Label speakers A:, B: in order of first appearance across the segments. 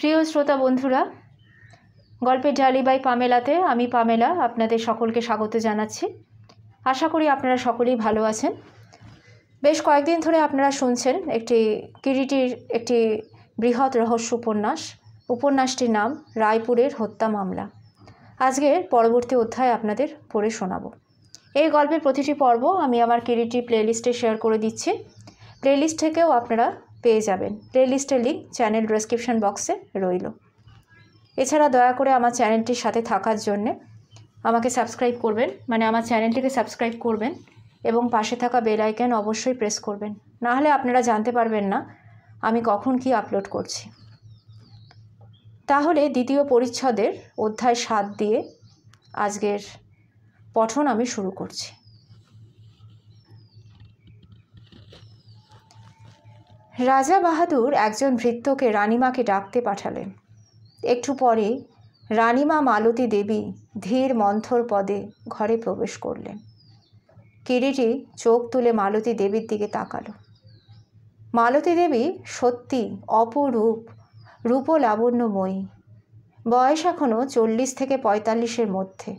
A: প্রিয় শ্রোতা বন্ধুরা গল্পের ঢালি বাই পামেলাতে আমি পামেলা আপনাদের সকলকে স্বাগত জানাচ্ছি আশা করি আপনারা সকলেই ভালো আছেন বেশ কয়েকদিন ধরে আপনারা শুনছেন একটি কিরিটির একটি বৃহৎ রহস্য উপন্যাস উপন্যাসটির নাম রায়পুরের হত্যা মামলা আজকের পরবর্তী অধ্যায় আপনাদের পড়ে শোনাব এই গল্পের প্রতিটি পর্ব আমি আমার কিরিটি প্লেলিস্টে শেয়ার করে দিচ্ছি প্লেলিস্ট থেকেও আপনারা পেয়ে যাবেন প্লেলিস্টের লিঙ্ক চ্যানেল ডেসক্রিপশান বক্সে রইল এছাড়া দয়া করে আমার চ্যানেলটির সাথে থাকার জন্যে আমাকে সাবস্ক্রাইব করবেন মানে আমার চ্যানেলটিকে সাবস্ক্রাইব করবেন এবং পাশে থাকা বেল আইকন অবশ্যই প্রেস করবেন না হলে আপনারা জানতে পারবেন না আমি কখন কি আপলোড করছি তাহলে দ্বিতীয় পরিচ্ছদের অধ্যায় সাত দিয়ে আজকের পঠন আমি শুরু করছি রাজা বাহাদুর একজন ভৃত্যকে রানীমাকে ডাকতে পাঠালেন একটু পরে রানীমা মালতী দেবী ধীর মন্থর পদে ঘরে প্রবেশ করলেন কিরিটি চোখ তুলে মালতী দেবীর দিকে তাকাল মালতী দেবী সত্যি অপরূপ রূপলাবণ্যময়ী বয়স এখনও চল্লিশ থেকে পঁয়তাল্লিশের মধ্যে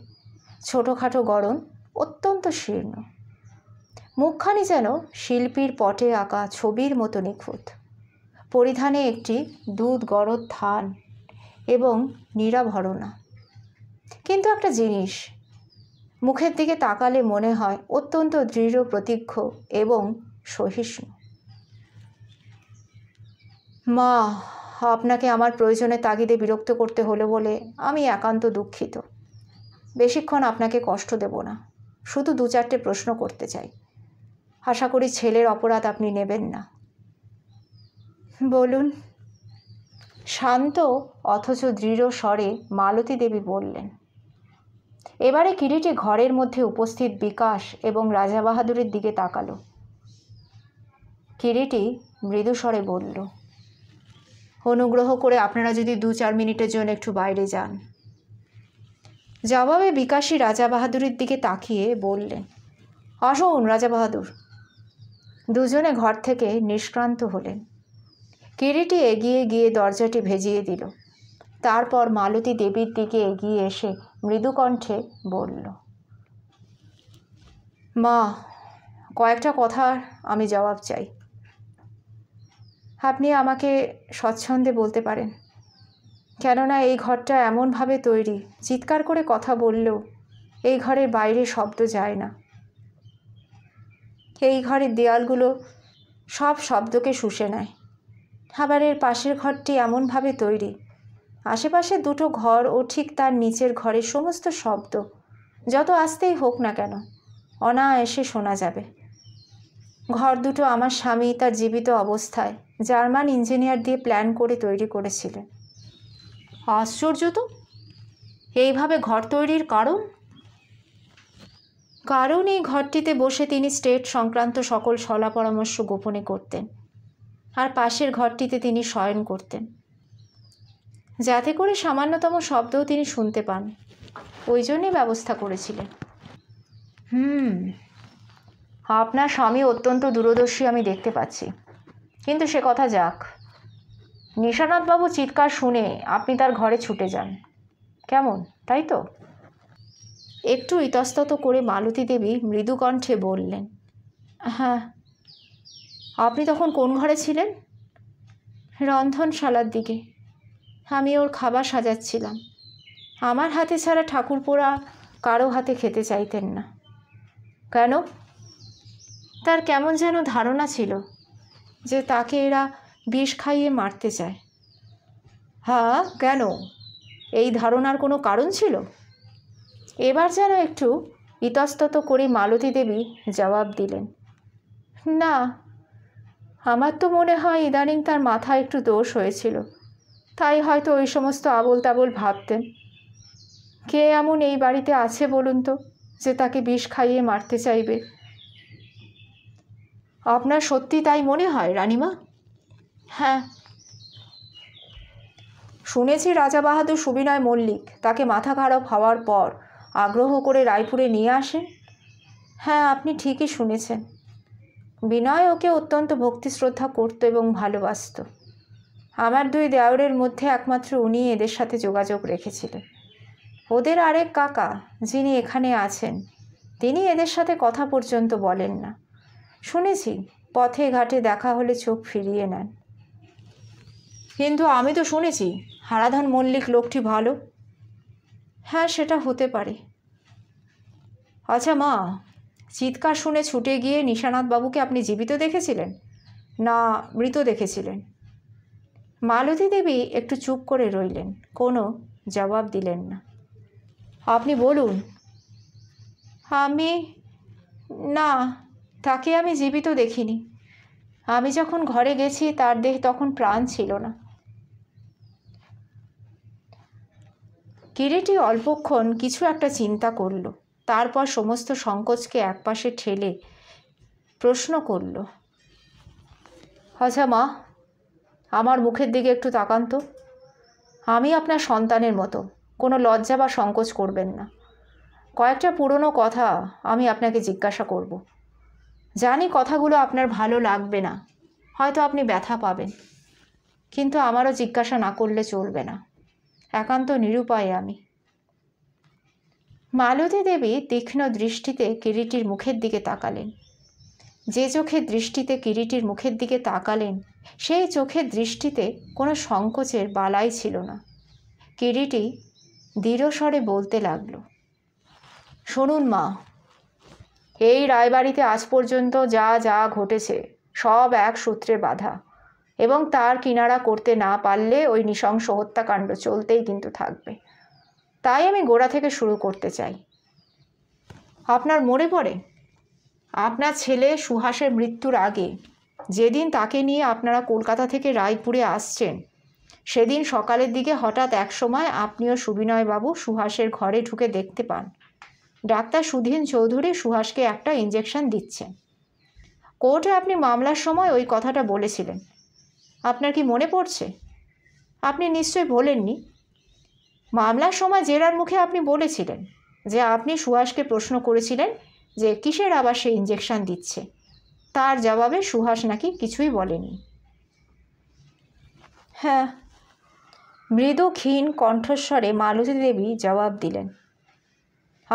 A: ছোটোখাটো গড়ন অত্যন্ত শীর্ণ মুখখানি যেন শিল্পীর পটে আঁকা ছবির মতো নিখুঁত পরিধানে একটি দুধ গরদ থান এবং নিরাভরণা কিন্তু একটা জিনিস মুখের দিকে তাকালে মনে হয় অত্যন্ত দৃঢ় প্রতিজ্ঞ এবং সহিষ্ণু মা আপনাকে আমার প্রয়োজনে তাগিদে বিরক্ত করতে হলো বলে আমি একান্ত দুঃখিত বেশিক্ষণ আপনাকে কষ্ট দেব না শুধু দু চারটে প্রশ্ন করতে চাই আশা করি ছেলের অপরাধ আপনি নেবেন না বলুন শান্ত অথচ দৃঢ় স্বরে মালতী দেবী বললেন এবারে কিরিটি ঘরের মধ্যে উপস্থিত বিকাশ এবং রাজা বাহাদুরের দিকে তাকালো কিরিটি মৃদুস্বরে বলল অনুগ্রহ করে আপনারা যদি দু চার মিনিটের জন্য একটু বাইরে যান জবাবে বিকাশী রাজা বাহাদুরের দিকে তাকিয়ে বললেন আসুন রাজা বাহাদুর দুজনে ঘর থেকে নিষ্ক্রান্ত হলেন কিরিটি এগিয়ে গিয়ে দরজাটি ভেজিয়ে দিল তারপর মালতী দেবীর দিকে এগিয়ে এসে মৃদুকণ্ঠে বলল মা কয়েকটা কথার আমি জবাব চাই আপনি আমাকে স্বচ্ছন্দে বলতে পারেন কেননা এই ঘরটা এমনভাবে তৈরি চিৎকার করে কথা বললেও এই ঘরের বাইরে শব্দ যায় না এই ঘরের দেওয়ালগুলো সব শব্দকে শুষে নেয় খাবারের পাশের ঘরটি এমনভাবে তৈরি আশেপাশে দুটো ঘর ও ঠিক তার নিচের ঘরের সমস্ত শব্দ যত আসতেই হোক না কেন অনায়াসে শোনা যাবে ঘর দুটো আমার স্বামী তার জীবিত অবস্থায় জার্মান ইঞ্জিনিয়ার দিয়ে প্ল্যান করে তৈরি করেছিলেন আশ্চর্য তো এইভাবে ঘর তৈরির কারণ কারণ এই ঘরটিতে বসে তিনি স্টেট সংক্রান্ত সকল সলা পরামর্শ গোপনে করতেন আর পাশের ঘরটিতে তিনি শয়ন করতেন যাতে করে সামান্যতম শব্দও তিনি শুনতে পান ওই জন্যই ব্যবস্থা করেছিলেন হুম আপনার স্বামী অত্যন্ত দূরদর্শী আমি দেখতে পাচ্ছি কিন্তু সে কথা যাক নিশানাথবাবু চিৎকার শুনে আপনি তার ঘরে ছুটে যান কেমন তাই তো একটু ইতস্তত করে মালতী দেবী মৃদুকণ্ঠে বললেন হ্যাঁ আপনি তখন কোন ঘরে ছিলেন রন্ধনশালার দিকে আমি ওর খাবার সাজাচ্ছিলাম আমার হাতে ছাড়া পোড়া কারো হাতে খেতে চাইতেন না কেন তার কেমন যেন ধারণা ছিল যে তাকে এরা বিষ খাইয়ে মারতে চায় হ্যাঁ কেন এই ধারণার কোনো কারণ ছিল এবার যেন একটু ইতস্তত করে মালতী দেবী জবাব দিলেন না আমার তো মনে হয় ইদানিং তার মাথা একটু দোষ হয়েছিল তাই হয়তো ওই সমস্ত আবল তাবল ভাবতেন কে এমন এই বাড়িতে আছে বলুন তো যে তাকে বিষ খাইয়ে মারতে চাইবে আপনার সত্যি তাই মনে হয় রানিমা হ্যাঁ শুনেছি রাজা বাহাদুর সুবিনয় মল্লিক তাকে মাথা খারাপ হওয়ার পর আগ্রহ করে রায়পুরে নিয়ে আসেন হ্যাঁ আপনি ঠিকই শুনেছেন বিনয় ওকে অত্যন্ত ভক্তি শ্রদ্ধা করত এবং ভালোবাসত আমার দুই দেওরের মধ্যে একমাত্র উনি এদের সাথে যোগাযোগ রেখেছিলেন ওদের আরেক কাকা যিনি এখানে আছেন তিনি এদের সাথে কথা পর্যন্ত বলেন না শুনেছি পথে ঘাটে দেখা হলে চোখ ফিরিয়ে নেন কিন্তু আমি তো শুনেছি হারাধন মল্লিক লোকটি ভালো হ্যাঁ সেটা হতে পারে আচ্ছা মা চিৎকার শুনে ছুটে গিয়ে বাবুকে আপনি জীবিত দেখেছিলেন না মৃত দেখেছিলেন মালতী দেবী একটু চুপ করে রইলেন কোনো জবাব দিলেন না আপনি বলুন আমি না তাকে আমি জীবিত দেখিনি আমি যখন ঘরে গেছি তার দেহ তখন প্রাণ ছিল না কিরেটি অল্পক্ষণ কিছু একটা চিন্তা করল তারপর সমস্ত সংকোচকে একপাশে ঠেলে প্রশ্ন করল আচ্ছা মা আমার মুখের দিকে একটু তাকান তো আমি আপনার সন্তানের মতো কোনো লজ্জা বা সংকোচ করবেন না কয়েকটা পুরনো কথা আমি আপনাকে জিজ্ঞাসা করব। জানি কথাগুলো আপনার ভালো লাগবে না হয়তো আপনি ব্যথা পাবেন কিন্তু আমারও জিজ্ঞাসা না করলে চলবে না একান্ত নিরুপায় আমি মালতী দেবী তীক্ষ্ণ দৃষ্টিতে কিরিটির মুখের দিকে তাকালেন যে চোখে দৃষ্টিতে কিরিটির মুখের দিকে তাকালেন সেই চোখের দৃষ্টিতে কোনো সংকোচের বালাই ছিল না কিরিটি দৃঢ়স্বরে বলতে লাগল শুনুন মা এই রায়বাড়িতে আজ পর্যন্ত যা যা ঘটেছে সব এক সূত্রে বাধা এবং তার কিনারা করতে না পারলে ওই নৃশংস হত্যাকাণ্ড চলতেই কিন্তু থাকবে তাই আমি গোড়া থেকে শুরু করতে চাই আপনার মনে পড়ে আপনার ছেলে সুহাসের মৃত্যুর আগে যেদিন তাকে নিয়ে আপনারা কলকাতা থেকে রায়পুরে আসছেন সেদিন সকালের দিকে হঠাৎ এক সময় আপনিও সুবিনয়বাবু সুহাসের ঘরে ঢুকে দেখতে পান ডাক্তার সুধীন চৌধুরী সুহাসকে একটা ইঞ্জেকশন দিচ্ছেন কোর্টে আপনি মামলার সময় ওই কথাটা বলেছিলেন আপনার কি মনে পড়ছে আপনি নিশ্চয়ই বলেননি মামলার সময় জেরার মুখে আপনি বলেছিলেন যে আপনি সুহাসকে প্রশ্ন করেছিলেন যে কিসের আবার সে ইঞ্জেকশান দিচ্ছে তার জবাবে সুহাস নাকি কিছুই বলেনি হ্যাঁ মৃদু ক্ষীণ কণ্ঠস্বরে মালতী দেবী জবাব দিলেন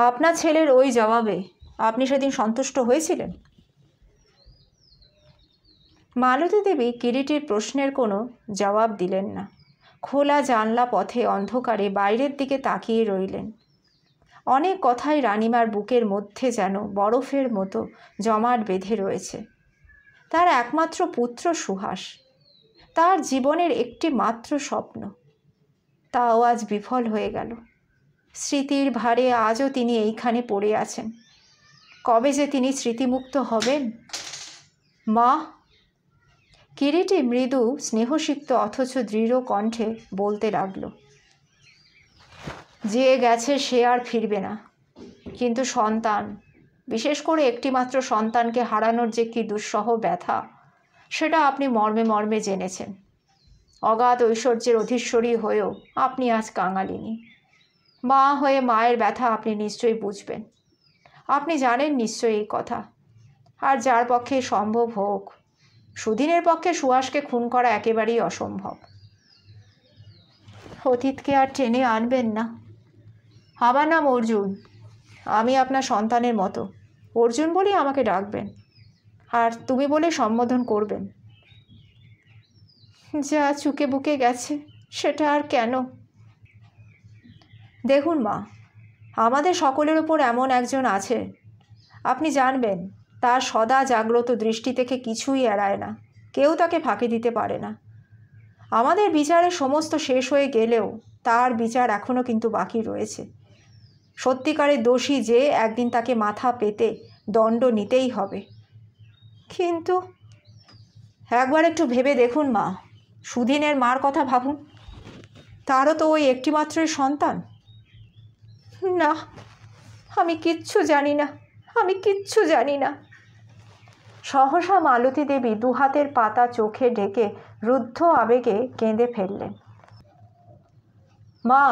A: আপনার ছেলের ওই জবাবে আপনি সেদিন সন্তুষ্ট হয়েছিলেন মালতী দেবী কিরিটির প্রশ্নের কোনো জবাব দিলেন না খোলা জানলা পথে অন্ধকারে বাইরের দিকে তাকিয়ে রইলেন অনেক কথাই রানিমার বুকের মধ্যে যেন বরফের মতো জমাট বেঁধে রয়েছে তার একমাত্র পুত্র সুহাস তার জীবনের একটি মাত্র স্বপ্ন তাও আজ বিফল হয়ে গেল স্মৃতির ভারে আজও তিনি এইখানে পড়ে আছেন কবে যে তিনি স্মৃতিমুক্ত হবেন মা কিরিটি মৃদু স্নেহসিক্ত অথচ দৃঢ় কণ্ঠে বলতে লাগল যে গেছে সে আর ফিরবে না কিন্তু সন্তান বিশেষ করে একটিমাত্র সন্তানকে হারানোর যে কী দুঃসহ ব্যথা সেটা আপনি মর্মে মর্মে জেনেছেন অগাধ ঐশ্বর্যের অধীশ্বরী হয়েও আপনি আজ কাঙালিনী মা হয়ে মায়ের ব্যথা আপনি নিশ্চয়ই বুঝবেন আপনি জানেন নিশ্চয়ই এই কথা আর যার পক্ষে সম্ভব হোক সুদিনের পক্ষে সুহাসকে খুন করা একেবারেই অসম্ভব অতীতকে আর ট্রেনে আনবেন না আমার নাম অর্জুন আমি আপনার সন্তানের মতো অর্জুন বলেই আমাকে ডাকবেন আর তুমি বলে সম্বোধন করবেন যা চুকে বুকে গেছে সেটা আর কেন দেখুন মা আমাদের সকলের ওপর এমন একজন আছে আপনি জানবেন তার সদা জাগ্রত দৃষ্টি থেকে কিছুই এড়ায় না কেউ তাকে ফাঁকি দিতে পারে না আমাদের বিচারে সমস্ত শেষ হয়ে গেলেও তার বিচার এখনও কিন্তু বাকি রয়েছে সত্যিকারের দোষী যে একদিন তাকে মাথা পেতে দণ্ড নিতেই হবে কিন্তু একবার একটু ভেবে দেখুন মা সুদিনের মার কথা ভাবুন তারও তো ওই একটিমাত্রই সন্তান না আমি কিচ্ছু জানি না আমি কিচ্ছু জানি না সহসা মালতী দেবী দুহাতের পাতা চোখে ডেকে রুদ্ধ আবেগে কেঁদে ফেললেন মা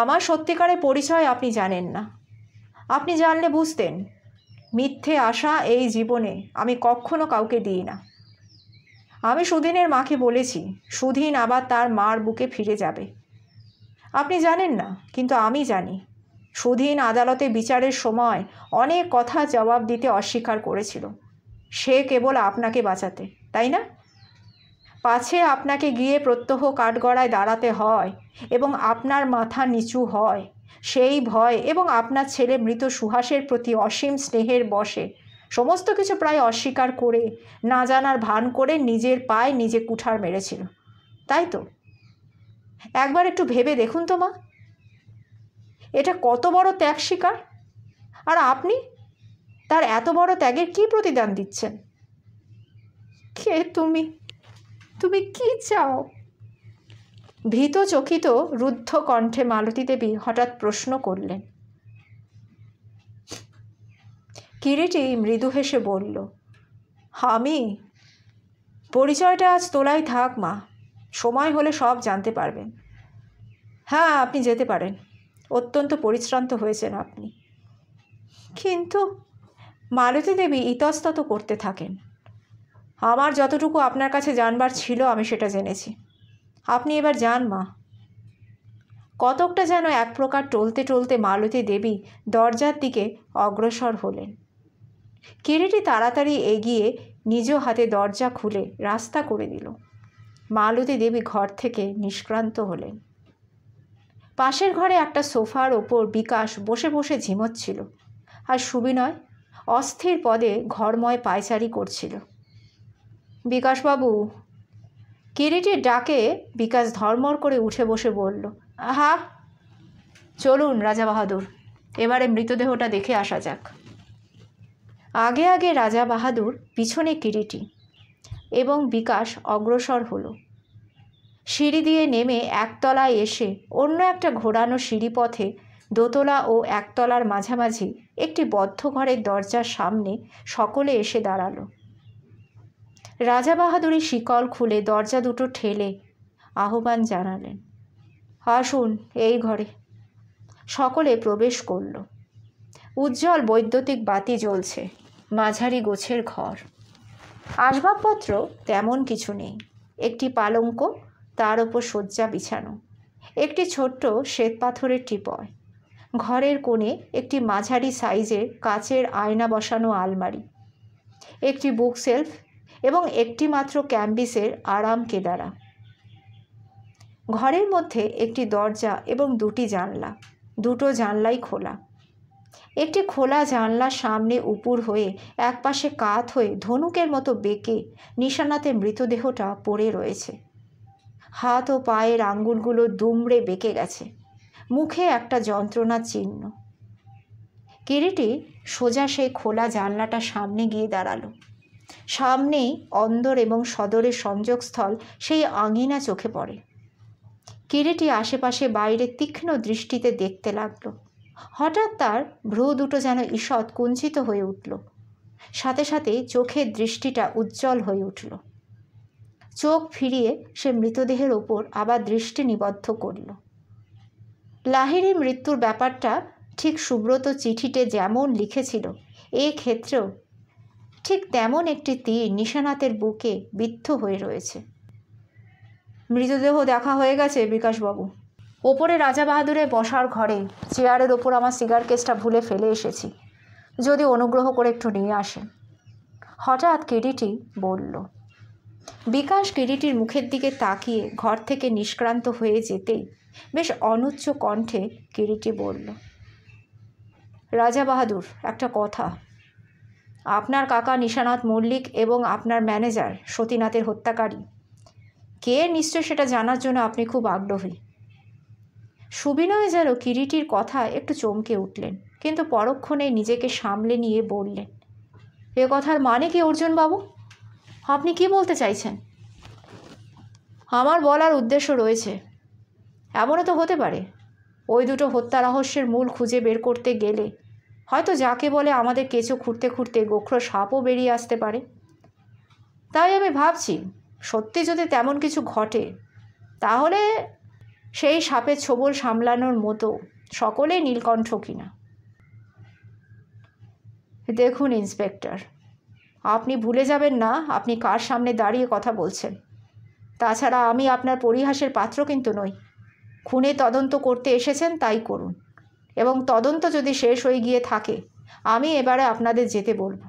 A: আমার সত্যিকারের পরিচয় আপনি জানেন না আপনি জানলে বুঝতেন মিথ্যে আশা এই জীবনে আমি কখনো কাউকে দিই না আমি সুদিনের মাকে বলেছি সুদিন আবার তার মার বুকে ফিরে যাবে আপনি জানেন না কিন্তু আমি জানি সুধীন আদালতে বিচারের সময় অনেক কথা জবাব দিতে অস্বীকার করেছিল সে কেবল আপনাকে বাঁচাতে তাই না পাছে আপনাকে গিয়ে প্রত্যহ কাঠগড়ায় দাঁড়াতে হয় এবং আপনার মাথা নিচু হয় সেই ভয় এবং আপনার ছেলে মৃত সুহাসের প্রতি অসীম স্নেহের বসে সমস্ত কিছু প্রায় অস্বীকার করে না জানার ভান করে নিজের পায়ে নিজে কুঠার মেরেছিল তাই তো একবার একটু ভেবে দেখুন তো মা এটা কত বড় ত্যাগ শিকার আর আপনি তার এত বড় ত্যাগের কি প্রতিদান দিচ্ছেন কে তুমি তুমি কি চাও ভীত চকিত রুদ্ধ কণ্ঠে মালতী দেবী হঠাৎ প্রশ্ন করলেন কিরিটি মৃদু হেসে বলল আমি পরিচয়টা আজ তোলাই থাক মা সময় হলে সব জানতে পারবেন হ্যাঁ আপনি যেতে পারেন অত্যন্ত পরিশ্রান্ত হয়েছেন আপনি কিন্তু মালতী দেবী ইতস্তত করতে থাকেন আমার যতটুকু আপনার কাছে জানবার ছিল আমি সেটা জেনেছি আপনি এবার যান মা কতকটা যেন এক প্রকার টলতে টলতে মালতী দেবী দরজার দিকে অগ্রসর হলেন কিরিটি তাড়াতাড়ি এগিয়ে নিজ হাতে দরজা খুলে রাস্তা করে দিল মালতী দেবী ঘর থেকে নিষ্ক্রান্ত হলেন পাশের ঘরে একটা সোফার ওপর বিকাশ বসে বসে ঝিমোচ্ছিল আর সুবিনয় অস্থির পদে ঘরময় পায়চারি করছিল বিকাশবাবু কিরিটির ডাকে বিকাশ ধর্মর করে উঠে বসে বলল আহা চলুন রাজা বাহাদুর এবারে মৃতদেহটা দেখে আসা যাক আগে আগে রাজা বাহাদুর পিছনে কিরিটি এবং বিকাশ অগ্রসর হলো সিঁড়ি দিয়ে নেমে একতলায় এসে অন্য একটা ঘোরানো সিঁড়ি পথে দোতলা ও একতলার মাঝামাঝি একটি বদ্ধ ঘরের দরজার সামনে সকলে এসে দাঁড়ালো রাজা বাহাদুরি শিকল খুলে দরজা দুটো ঠেলে আহ্বান জানালেন আসুন এই ঘরে সকলে প্রবেশ করল উজ্জ্বল বৈদ্যুতিক বাতি জ্বলছে মাঝারি গোছের ঘর আসবাবপত্র তেমন কিছু নেই একটি পালঙ্ক তার ওপর শয্যা বিছানো একটি ছোট্ট শ্বেত পাথরের টিপয় ঘরের কোণে একটি মাঝারি সাইজের কাচের আয়না বসানো আলমারি একটি বুকসেলফ এবং একটি মাত্র ক্যাম্বিসের আরাম কেদারা ঘরের মধ্যে একটি দরজা এবং দুটি জানলা দুটো জানলাই খোলা একটি খোলা জানলার সামনে উপুর হয়ে একপাশে কাত হয়ে ধনুকের মতো বেঁকে নিশানাতে মৃতদেহটা পড়ে রয়েছে হাত ও পায়ের আঙ্গুলগুলো দুমড়ে বেঁকে গেছে মুখে একটা যন্ত্রণার চিহ্ন কিরিটি সোজা সেই খোলা জানলাটা সামনে গিয়ে দাঁড়ালো সামনেই অন্দর এবং সদরের সংযোগস্থল সেই আঙিনা চোখে পড়ে কিরিটি আশেপাশে বাইরে তীক্ষ্ণ দৃষ্টিতে দেখতে লাগলো হঠাৎ তার ভ্রু দুটো যেন ঈষৎ কুঞ্চিত হয়ে উঠল সাথে সাথে চোখের দৃষ্টিটা উজ্জ্বল হয়ে উঠল চোখ ফিরিয়ে সে মৃতদেহের ওপর আবার দৃষ্টি নিবদ্ধ করল লাহিরি মৃত্যুর ব্যাপারটা ঠিক সুব্রত চিঠিতে যেমন লিখেছিল এ ক্ষেত্রেও ঠিক তেমন একটি তীর নিশানাথের বুকে বিদ্ধ হয়ে রয়েছে মৃতদেহ দেখা হয়ে গেছে বিকাশবাবু ওপরে রাজা বাহাদুরের বসার ঘরে চেয়ারের ওপর আমার সিগার কেসটা ভুলে ফেলে এসেছি যদি অনুগ্রহ করে একটু নিয়ে আসেন হঠাৎ কেডিটি বলল বিকাশ গিরিটির মুখের দিকে তাকিয়ে ঘর থেকে নিষ্ক্রান্ত হয়ে যেতেই বেশ অনুচ্চ কণ্ঠে গিরিটি বলল রাজা বাহাদুর একটা কথা আপনার কাকা নিশানাথ মল্লিক এবং আপনার ম্যানেজার সতীনাথের হত্যাকারী কে নিশ্চয় সেটা জানার জন্য আপনি খুব আগ্রহী সুবিনয় যেন কিরিটির কথা একটু চমকে উঠলেন কিন্তু পরক্ষণে নিজেকে সামলে নিয়ে বললেন এ কথার মানে কি অর্জুনবাবু বাবু আপনি কি বলতে চাইছেন আমার বলার উদ্দেশ্য রয়েছে এমনও তো হতে পারে ওই দুটো হত্যা রহস্যের মূল খুঁজে বের করতে গেলে হয়তো যাকে বলে আমাদের কেঁচো খুঁড়তে খুঁড়তে গোখরো সাপও বেরিয়ে আসতে পারে তাই আমি ভাবছি সত্যি যদি তেমন কিছু ঘটে তাহলে সেই সাপের ছোবল সামলানোর মতো সকলেই নীলকণ্ঠ কিনা দেখুন ইন্সপেক্টর আপনি ভুলে যাবেন না আপনি কার সামনে দাঁড়িয়ে কথা বলছেন তাছাড়া আমি আপনার পরিহাসের পাত্র কিন্তু নই খুনে তদন্ত করতে এসেছেন তাই করুন এবং তদন্ত যদি শেষ হয়ে গিয়ে থাকে আমি এবারে আপনাদের যেতে বলবো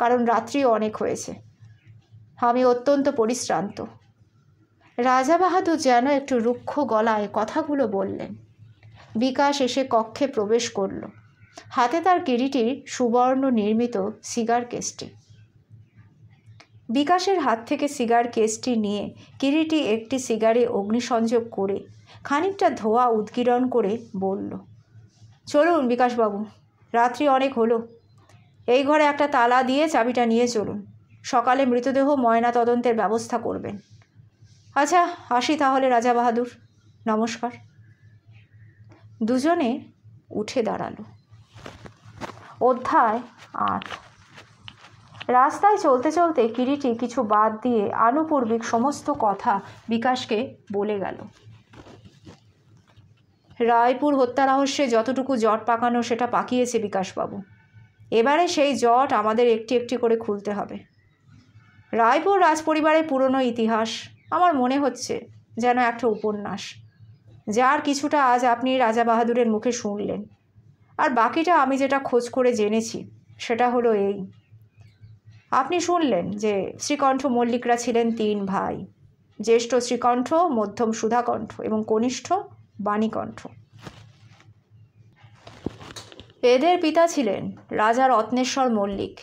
A: কারণ রাত্রি অনেক হয়েছে আমি অত্যন্ত পরিশ্রান্ত রাজা বাহাদুর যেন একটু রুক্ষ গলায় কথাগুলো বললেন বিকাশ এসে কক্ষে প্রবেশ করল হাতে তার কিরিটির সুবর্ণ নির্মিত সিগার কেসটি বিকাশের হাত থেকে সিগার কেসটি নিয়ে কিরিটি একটি সিগারে অগ্নিসংযোগ করে খানিকটা ধোয়া উদ্গিরণ করে বলল চলুন বিকাশবাবু রাত্রি অনেক হলো এই ঘরে একটা তালা দিয়ে চাবিটা নিয়ে চলুন সকালে মৃতদেহ ময়না তদন্তের ব্যবস্থা করবেন আচ্ছা আসি তাহলে রাজা বাহাদুর নমস্কার দুজনে উঠে দাঁড়ালো অধ্যায় আট রাস্তায় চলতে চলতে কিরিটি কিছু বাদ দিয়ে আনুপূর্বিক সমস্ত কথা বিকাশকে বলে গেল রায়পুর হত্যা রহস্যে যতটুকু জট পাকানো সেটা পাকিয়েছে বিকাশবাবু এবারে সেই জট আমাদের একটি একটি করে খুলতে হবে রায়পুর রাজপরিবারের পুরনো ইতিহাস আমার মনে হচ্ছে যেন একটা উপন্যাস যার কিছুটা আজ আপনি রাজা বাহাদুরের মুখে শুনলেন আর বাকিটা আমি যেটা খোঁজ করে জেনেছি সেটা হলো এই আপনি শুনলেন যে শ্রীকণ্ঠ মল্লিকরা ছিলেন তিন ভাই জ্যেষ্ঠ শ্রীকণ্ঠ মধ্যম সুধাকণ্ঠ এবং কনিষ্ঠ বাণীকণ্ঠ এদের পিতা ছিলেন রাজা রত্নেশ্বর মল্লিক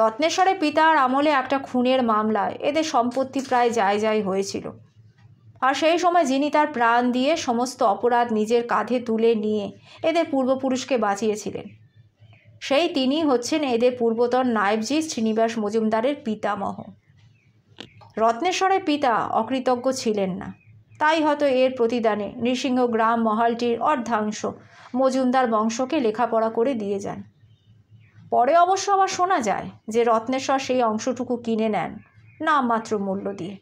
A: রত্নেশ্বরের পিতার আমলে একটা খুনের মামলায় এদের সম্পত্তি প্রায় যায় যায় হয়েছিল আর সেই সময় যিনি তার প্রাণ দিয়ে সমস্ত অপরাধ নিজের কাঁধে তুলে নিয়ে এদের পূর্বপুরুষকে বাঁচিয়েছিলেন সেই তিনি হচ্ছেন এদের পূর্বতন নায়বজি শ্রীনিবাস মজুমদারের পিতামহ রত্নেশ্বরের পিতা অকৃতজ্ঞ ছিলেন না তাই হয়তো এর প্রতিদানে নৃসিংহ গ্রাম মহালটির অর্ধাংশ মজুমদার বংশকে লেখাপড়া করে দিয়ে যান পরে অবশ্য আবার শোনা যায় যে রত্নেশ্বর সেই অংশটুকু কিনে নেন মাত্র মূল্য দিয়ে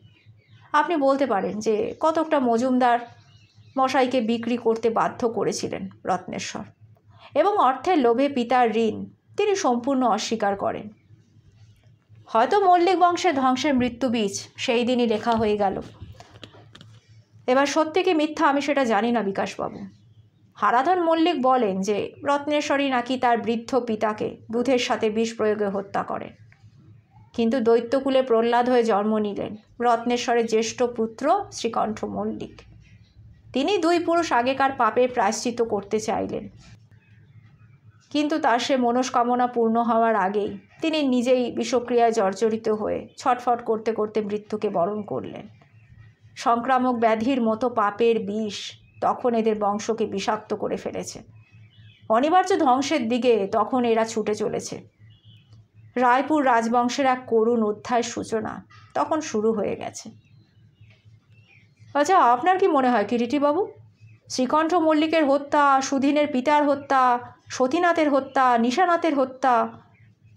A: আপনি বলতে পারেন যে কতকটা মজুমদার মশাইকে বিক্রি করতে বাধ্য করেছিলেন রত্নেশ্বর এবং অর্থের লোভে পিতার ঋণ তিনি সম্পূর্ণ অস্বীকার করেন হয়তো মল্লিক বংশের ধ্বংসের মৃত্যু বীজ সেই দিনই লেখা হয়ে গেল এবার সত্যি কি মিথ্যা আমি সেটা জানি না বিকাশবাবু হারাধন মল্লিক বলেন যে রত্নেশ্বরী নাকি তার বৃদ্ধ পিতাকে দুধের সাথে বিষ প্রয়োগে হত্যা করেন কিন্তু দৈত্যকুলে প্রহ্লাদ হয়ে জন্ম নিলেন রত্নেশ্বরের জ্যেষ্ঠ পুত্র শ্রীকণ্ঠ মল্লিক তিনি দুই পুরুষ আগেকার পাপে প্রায়শ্চিত করতে চাইলেন কিন্তু তার সে মনস্কামনা পূর্ণ হওয়ার আগেই তিনি নিজেই বিষক্রিয়ায় জর্জরিত হয়ে ছটফট করতে করতে মৃত্যুকে বরণ করলেন সংক্রামক ব্যাধির মতো পাপের বিষ তখন এদের বংশকে বিষাক্ত করে ফেলেছে অনিবার্য ধ্বংসের দিকে তখন এরা ছুটে চলেছে রায়পুর রাজবংশের এক করুণ অধ্যায় সূচনা তখন শুরু হয়ে গেছে আচ্ছা আপনার কি মনে হয় কিরিটিবাবু শ্রীকণ্ঠ মল্লিকের হত্যা সুধীনের পিতার হত্যা সতীনাথের হত্যা নিশানাথের হত্যা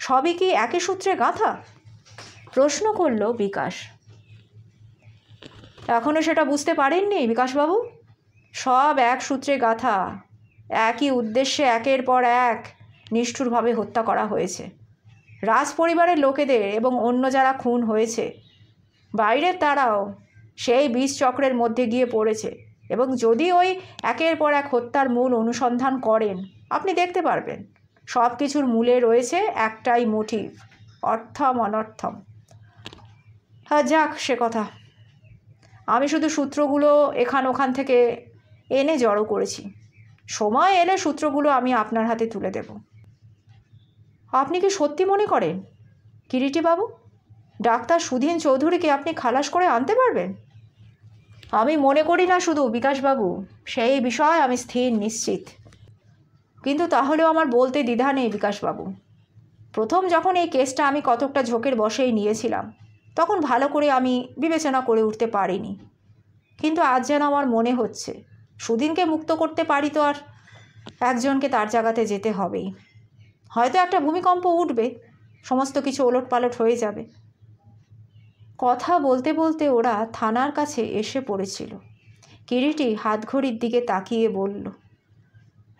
A: সবই কি একই সূত্রে গাথা প্রশ্ন করল বিকাশ এখনও সেটা বুঝতে পারেননি বিকাশবাবু সব এক সূত্রে গাথা একই উদ্দেশ্যে একের পর এক নিষ্ঠুরভাবে হত্যা করা হয়েছে রাজ পরিবারের লোকেদের এবং অন্য যারা খুন হয়েছে বাইরের তারাও সেই বিষ চক্রের মধ্যে গিয়ে পড়েছে এবং যদি ওই একের পর এক হত্যার মূল অনুসন্ধান করেন আপনি দেখতে পারবেন সব কিছুর মূলে রয়েছে একটাই মোটিভ অর্থম অনর্থম হ্যাঁ যাক সে কথা আমি শুধু সূত্রগুলো এখান ওখান থেকে এনে জড়ো করেছি সময় এলে সূত্রগুলো আমি আপনার হাতে তুলে দেব আপনি কি সত্যি মনে করেন কিরিটিবাবু ডাক্তার সুধীন চৌধুরীকে আপনি খালাস করে আনতে পারবেন আমি মনে করি না শুধু বিকাশবাবু সেই বিষয়ে আমি স্থির নিশ্চিত কিন্তু তাহলেও আমার বলতে দ্বিধা নেই বিকাশবাবু প্রথম যখন এই কেসটা আমি কতকটা ঝোঁকের বসেই নিয়েছিলাম তখন ভালো করে আমি বিবেচনা করে উঠতে পারিনি কিন্তু আজ যেন আমার মনে হচ্ছে সুদিনকে মুক্ত করতে পারি তো আর একজনকে তার জায়গাতে যেতে হবেই হয়তো একটা ভূমিকম্প উঠবে সমস্ত কিছু ওলট পালট হয়ে যাবে কথা বলতে বলতে ওরা থানার কাছে এসে পড়েছিল কিরিটি হাতঘড়ির দিকে তাকিয়ে বলল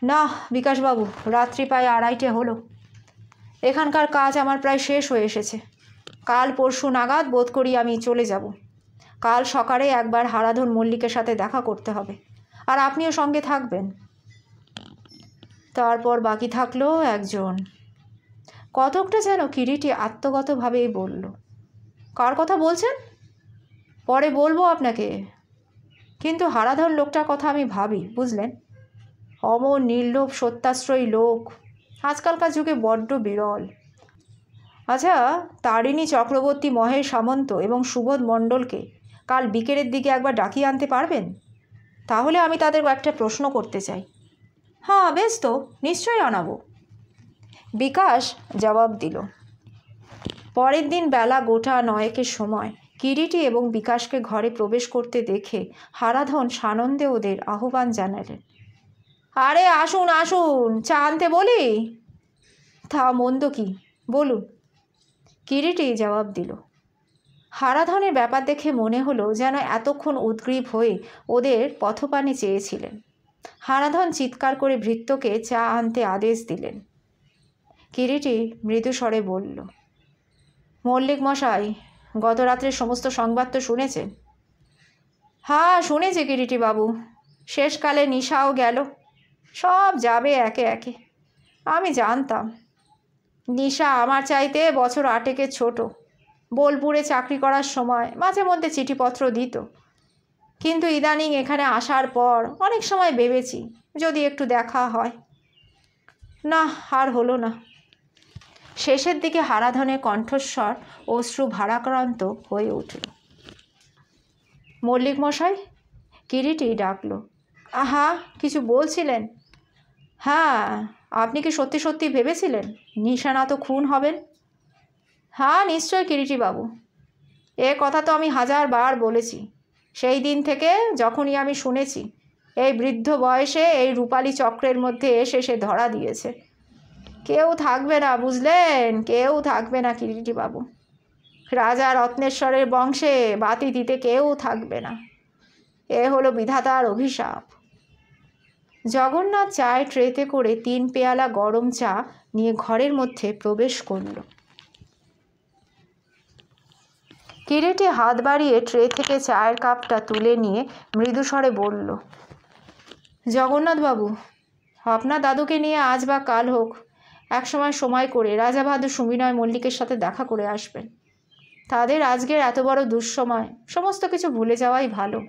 A: না বিকাশবাবু রাত্রি প্রায় আড়াইটে হলো এখানকার কাজ আমার প্রায় শেষ হয়ে এসেছে কাল পরশু নাগাদ বোধ করি আমি চলে যাব কাল সকালে একবার হারাধন মল্লিকের সাথে দেখা করতে হবে আর আপনিও সঙ্গে থাকবেন তারপর বাকি থাকলো একজন কতকটা যেন কিরিটি আত্মগতভাবেই বলল কার কথা বলছেন পরে বলবো আপনাকে কিন্তু হারাধর লোকটার কথা আমি ভাবি বুঝলেন অমর নির্লোভ সত্যাশ্রয়ী লোক আজকালকার যুগে বড্ড বিরল আচ্ছা তারিণী চক্রবর্তী মহেশ সামন্ত এবং সুবোধ মণ্ডলকে কাল বিকেলের দিকে একবার ডাকিয়ে আনতে পারবেন তাহলে আমি তাদের একটা প্রশ্ন করতে চাই হ্যাঁ বেশ তো নিশ্চয়ই আনাবো বিকাশ জবাব দিল পরের দিন বেলা গোটা নয়েকের সময় কিরিটি এবং বিকাশকে ঘরে প্রবেশ করতে দেখে হারাধন সানন্দে ওদের আহ্বান জানালেন আরে আসুন আসুন চা আনতে বলি তা মন্দ কি বলুন কিরিটি জবাব দিল হারাধনের ব্যাপার দেখে মনে হলো যেন এতক্ষণ উদ্গ্রীব হয়ে ওদের পথপানে চেয়েছিলেন হারাধন চিৎকার করে ভৃত্যকে চা আনতে আদেশ দিলেন কিরিটি মৃদুস্বরে বলল মল্লিক মশাই গত রাত্রের সমস্ত সংবাদ তো শুনেছেন হ্যাঁ শুনেছি কিরিটি বাবু শেষকালে নিশাও গেল সব যাবে একে একে আমি জানতাম নিশা আমার চাইতে বছর আটেকে ছোট বোলপুরে চাকরি করার সময় মাঝে মধ্যে চিঠিপত্র দিত কিন্তু ইদানিং এখানে আসার পর অনেক সময় ভেবেছি যদি একটু দেখা হয় না আর হলো না শেষের দিকে হারাধনের কণ্ঠস্বর অশ্রু ভারাক্রান্ত হয়ে উঠল মল্লিক মশাই কিরিটি ডাকল আহা কিছু বলছিলেন হ্যাঁ আপনি কি সত্যি সত্যি ভেবেছিলেন নিশানা তো খুন হবেন হ্যাঁ নিশ্চয় কিরিটিবাবু এ কথা তো আমি হাজারবার বলেছি সেই দিন থেকে যখনই আমি শুনেছি এই বৃদ্ধ বয়সে এই রূপালি চক্রের মধ্যে এসে সে ধরা দিয়েছে কেউ থাকবে না বুঝলেন কেউ থাকবে না কিরিটিবাবু রাজা রত্নেশ্বরের বংশে বাতি দিতে কেউ থাকবে না এ হলো বিধাতার অভিশাপ জগন্নাথ চায়ের ট্রেতে করে তিন পেয়ালা গরম চা নিয়ে ঘরের মধ্যে প্রবেশ করল কিরেটে হাত বাড়িয়ে ট্রে থেকে চায়ের কাপটা তুলে নিয়ে মৃদুস্বরে বলল জগন্নাথবাবু আপনার দাদুকে নিয়ে আজ বা কাল হোক এক সময় সময় করে রাজা বাহাদুর সুবিনয় মল্লিকের সাথে দেখা করে আসবেন তাদের আজকের এত বড় দুঃসময় সমস্ত কিছু ভুলে যাওয়াই ভালো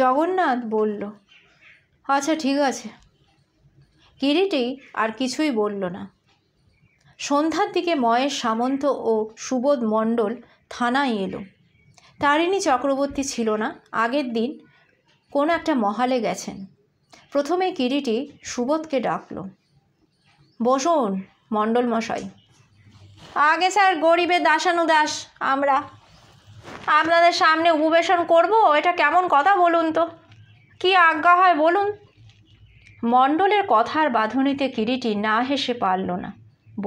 A: জগন্নাথ বলল আচ্ছা ঠিক আছে কিরিটি আর কিছুই বলল না সন্ধ্যার দিকে ময়ের সামন্ত ও সুবোধ মণ্ডল থানায় এলো তারিণী চক্রবর্তী ছিল না আগের দিন কোন একটা মহালে গেছেন প্রথমে কিরিটি সুবোধকে ডাকল বসুন মণ্ডল মশাই আগে স্যার গরিবে দাসানুদাস আমরা আপনাদের সামনে উপবেশন করব এটা কেমন কথা বলুন তো কি আজ্ঞা হয় বলুন মণ্ডলের কথার বাঁধনিতে কিরিটি না হেসে পারল না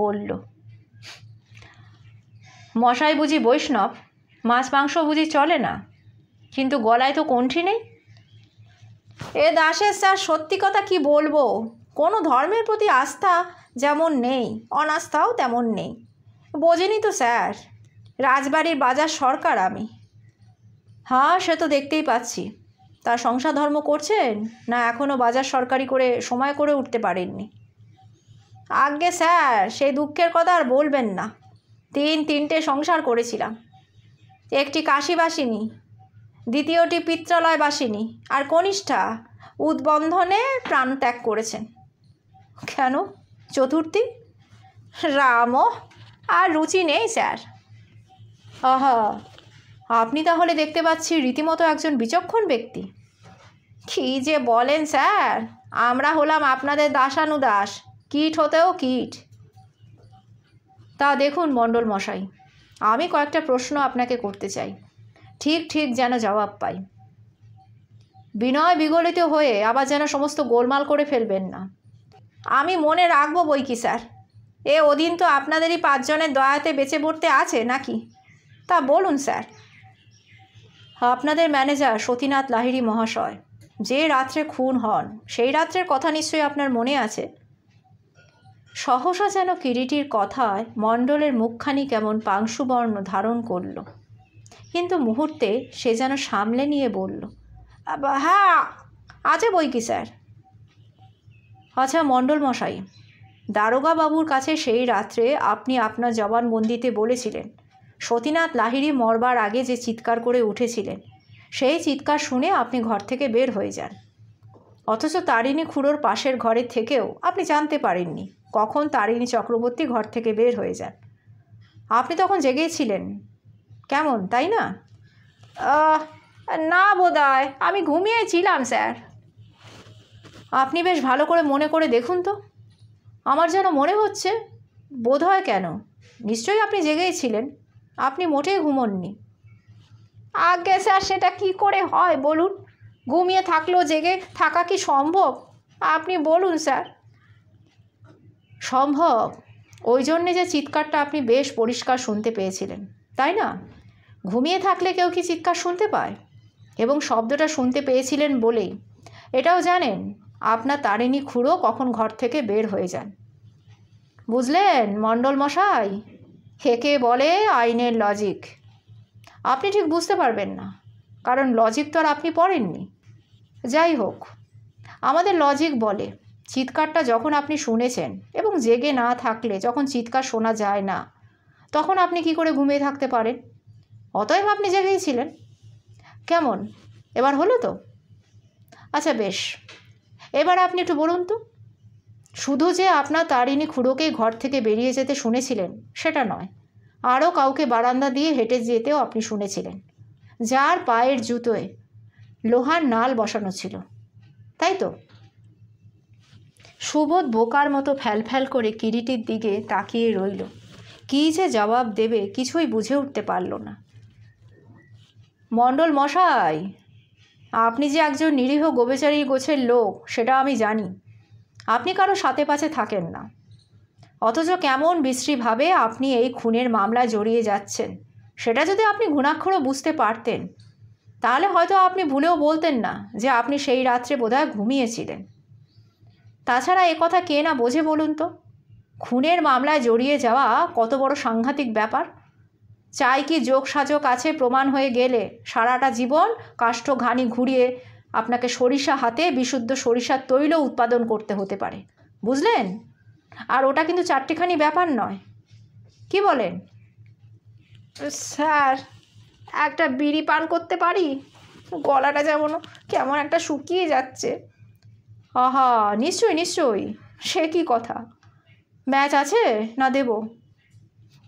A: বলল মশাই বুঝি বৈষ্ণব মাছ মাংস বুঝি চলে না কিন্তু গলায় তো কণ্ঠি নেই এ দাসের স্যার সত্যি কথা কি বলবো কোনো ধর্মের প্রতি আস্থা যেমন নেই অনাস্থাও তেমন নেই বোঝেনি তো স্যার রাজবাড়ির বাজার সরকার আমি হ্যাঁ সে তো দেখতেই পাচ্ছি তা সংসার ধর্ম করছেন না এখনও বাজার সরকারি করে সময় করে উঠতে পারেননি আগে স্যার সেই দুঃখের কথা আর বলবেন না তিন তিনটে সংসার করেছিলাম একটি কাশীবাসিনী দ্বিতীয়টি পিত্রালয় বাসিনী আর কনিষ্ঠা উদ্বন্ধনে প্রাণ ত্যাগ করেছেন কেন চতুর্থী রামও আর রুচি নেই স্যার আহা আপনি তাহলে দেখতে পাচ্ছি রীতিমতো একজন বিচক্ষণ ব্যক্তি কী যে বলেন স্যার আমরা হলাম আপনাদের দাসানুদাস কীট হতেও কীট তা দেখুন মণ্ডল মশাই আমি কয়েকটা প্রশ্ন আপনাকে করতে চাই ঠিক ঠিক যেন জবাব পাই বিনয় বিগলিত হয়ে আবার যেন সমস্ত গোলমাল করে ফেলবেন না আমি মনে রাখবো বই কি স্যার এ ওদিন তো আপনাদেরই পাঁচজনের দয়াতে বেঁচে পড়তে আছে নাকি তা বলুন স্যার আপনাদের ম্যানেজার সতীনাথ লাহিড়ি মহাশয় যে রাত্রে খুন হন সেই রাত্রের কথা নিশ্চয়ই আপনার মনে আছে সহসা যেন কিরিটির কথায় মণ্ডলের মুখখানি কেমন পাংশুবর্ণ ধারণ করল কিন্তু মুহূর্তে সে যেন সামলে নিয়ে বলল হ্যাঁ আছে বই কি স্যার আচ্ছা মণ্ডল মশাই দারোগাবাবুর কাছে সেই রাত্রে আপনি আপনার জবানবন্দিতে বলেছিলেন সতীনাথ লাহিড়ি মরবার আগে যে চিৎকার করে উঠেছিলেন সেই চিৎকার শুনে আপনি ঘর থেকে বের হয়ে যান অথচ তারিণী খুঁড়োর পাশের ঘরে থেকেও আপনি জানতে পারেননি কখন তারিণী চক্রবর্তী ঘর থেকে বের হয়ে যান আপনি তখন জেগেছিলেন কেমন তাই না না বোধায় আমি ঘুমিয়েছিলাম স্যার আপনি বেশ ভালো করে মনে করে দেখুন তো আমার যেন মনে হচ্ছে বোধ হয় কেন নিশ্চয়ই আপনি জেগেই ছিলেন আপনি মোটেই ঘুমননি আজ্ঞে স্যার সেটা কি করে হয় বলুন ঘুমিয়ে থাকলেও জেগে থাকা কি সম্ভব আপনি বলুন স্যার সম্ভব ওই জন্যে যে চিৎকারটা আপনি বেশ পরিষ্কার শুনতে পেয়েছিলেন তাই না ঘুমিয়ে থাকলে কেউ কি চিৎকার শুনতে পায় এবং শব্দটা শুনতে পেয়েছিলেন বলেই এটাও জানেন আপনার তারিণী খুঁড়ো কখন ঘর থেকে বের হয়ে যান বুঝলেন মণ্ডল মশাই হেঁকে বলে আইনের লজিক আপনি ঠিক বুঝতে পারবেন না কারণ লজিক তো আর আপনি পড়েননি যাই হোক আমাদের লজিক বলে চিৎকারটা যখন আপনি শুনেছেন এবং জেগে না থাকলে যখন চিৎকার শোনা যায় না তখন আপনি কি করে ঘুমিয়ে থাকতে পারেন অতএব আপনি জেগেই ছিলেন কেমন এবার হলো তো আচ্ছা বেশ এবার আপনি একটু বলুন তো শুধু যে আপনার তারিণী খুড়োকে ঘর থেকে বেরিয়ে যেতে শুনেছিলেন সেটা নয় আরও কাউকে বারান্দা দিয়ে হেঁটে যেতেও আপনি শুনেছিলেন যার পায়ের জুতোয় লোহার নাল বসানো ছিল তাই তো সুবোধ বোকার মতো ফ্যালফ্যাল করে কিরিটির দিকে তাকিয়ে রইল কী যে জবাব দেবে কিছুই বুঝে উঠতে পারল না মণ্ডল মশাই আপনি যে একজন নিরীহ গোবেচারী গোছের লোক সেটা আমি জানি আপনি কারো সাথে পাশে থাকেন না অথচ কেমন বিশ্রীভাবে আপনি এই খুনের মামলায় জড়িয়ে যাচ্ছেন সেটা যদি আপনি ঘুণাক্ষরও বুঝতে পারতেন তাহলে হয়তো আপনি ভুলেও বলতেন না যে আপনি সেই রাত্রে বোধহয় ঘুমিয়েছিলেন তাছাড়া কথা কে না বোঝে বলুন তো খুনের মামলায় জড়িয়ে যাওয়া কত বড় সাংঘাতিক ব্যাপার চাই কি যোগ সাজক আছে প্রমাণ হয়ে গেলে সারাটা জীবন কাষ্ঠ ঘানি ঘুরিয়ে আপনাকে সরিষা হাতে বিশুদ্ধ সরিষার তৈল উৎপাদন করতে হতে পারে বুঝলেন আর ওটা কিন্তু চারটেখানি ব্যাপার নয় কি বলেন স্যার একটা বিড়ি পান করতে পারি গলাটা যেমন কেমন একটা শুকিয়ে যাচ্ছে আহা নিশ্চয়ই নিশ্চয়ই সে কি কথা ম্যাচ আছে না দেবো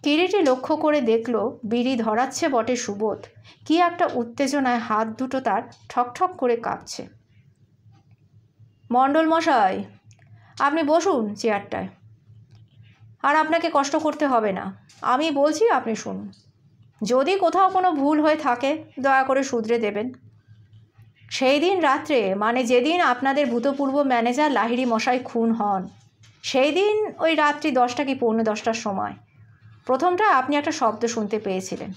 A: কিরিটি লক্ষ্য করে দেখল বিড়ি ধরাচ্ছে বটে সুবোধ কি একটা উত্তেজনায় হাত দুটো তার ঠকঠক করে কাঁপছে মণ্ডল মশাই আপনি বসুন চেয়ারটায় আর আপনাকে কষ্ট করতে হবে না আমি বলছি আপনি শুনুন যদি কোথাও কোনো ভুল হয়ে থাকে দয়া করে শুধরে দেবেন সেই দিন রাত্রে মানে যেদিন আপনাদের ভূতপূর্ব ম্যানেজার লাহিড়ি মশাই খুন হন সেই দিন ওই রাত্রি দশটা কি পৌনে দশটার সময় প্রথমটা আপনি একটা শব্দ শুনতে পেয়েছিলেন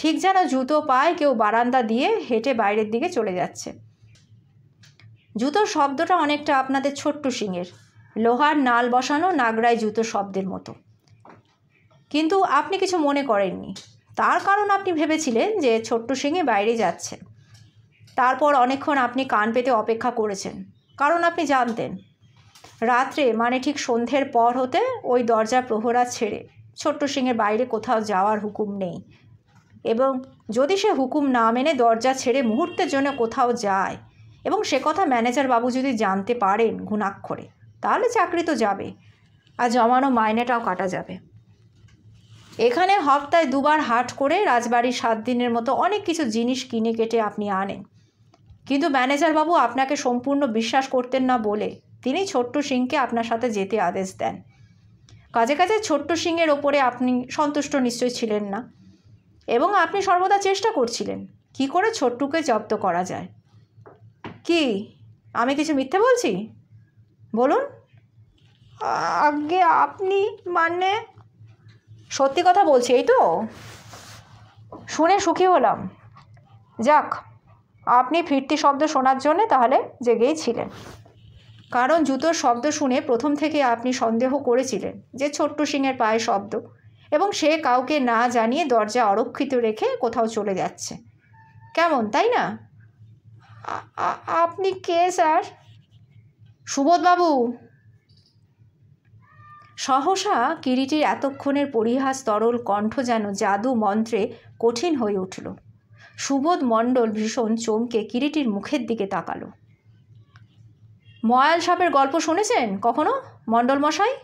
A: ঠিক যেন জুতো পায় কেউ বারান্দা দিয়ে হেঁটে বাইরের দিকে চলে যাচ্ছে জুতোর শব্দটা অনেকটা আপনাদের ছোট্ট সিংয়ের লোহার নাল বসানো নাগরায় জুতো শব্দের মতো কিন্তু আপনি কিছু মনে করেননি তার কারণ আপনি ভেবেছিলেন যে ছোট্ট সিংয়ে বাইরে যাচ্ছে তারপর অনেকক্ষণ আপনি কান পেতে অপেক্ষা করেছেন কারণ আপনি জানতেন রাত্রে মানে ঠিক সন্ধ্যের পর হতে ওই দরজা প্রহরা ছেড়ে ছোট্ট সিংয়ের বাইরে কোথাও যাওয়ার হুকুম নেই এবং যদি সে হুকুম না মেনে দরজা ছেড়ে মুহূর্তের জন্য কোথাও যায় এবং সে কথা ম্যানেজার বাবু যদি জানতে পারেন ঘুণাক্ষরে তাহলে চাকরি তো যাবে আর জমানো মাইনেটাও কাটা যাবে এখানে হপ্তায় দুবার হাট করে রাজবাড়ির সাত দিনের মতো অনেক কিছু জিনিস কিনে কেটে আপনি আনেন কিন্তু ম্যানেজার বাবু আপনাকে সম্পূর্ণ বিশ্বাস করতেন না বলে তিনি ছোট্ট সিংকে আপনার সাথে যেতে আদেশ দেন কাজে কাজে ছোট্ট সিংয়ের ওপরে আপনি সন্তুষ্ট নিশ্চয় ছিলেন না এবং আপনি সর্বদা চেষ্টা করছিলেন কি করে ছোট্টুকে জব্দ করা যায় কি আমি কিছু মিথ্যে বলছি বলুন আগে আপনি মানে সত্যি কথা বলছি এই তো শুনে সুখী হলাম যাক আপনি ফিরতি শব্দ শোনার জন্যে তাহলে জেগেই ছিলেন কারণ জুতোর শব্দ শুনে প্রথম থেকে আপনি সন্দেহ করেছিলেন যে ছোট্ট সিংয়ের পায়ে শব্দ এবং সে কাউকে না জানিয়ে দরজা অরক্ষিত রেখে কোথাও চলে যাচ্ছে কেমন তাই না আপনি কে স্যার সুবোধবাবু সহসা কিরিটির এতক্ষণের পরিহাস তরল কণ্ঠ যেন জাদু মন্ত্রে কঠিন হয়ে উঠল সুবোধ মণ্ডল ভীষণ চমকে কিরিটির মুখের দিকে তাকালো ময়াল সাপের গল্প শুনেছেন কখনো মণ্ডলমশাই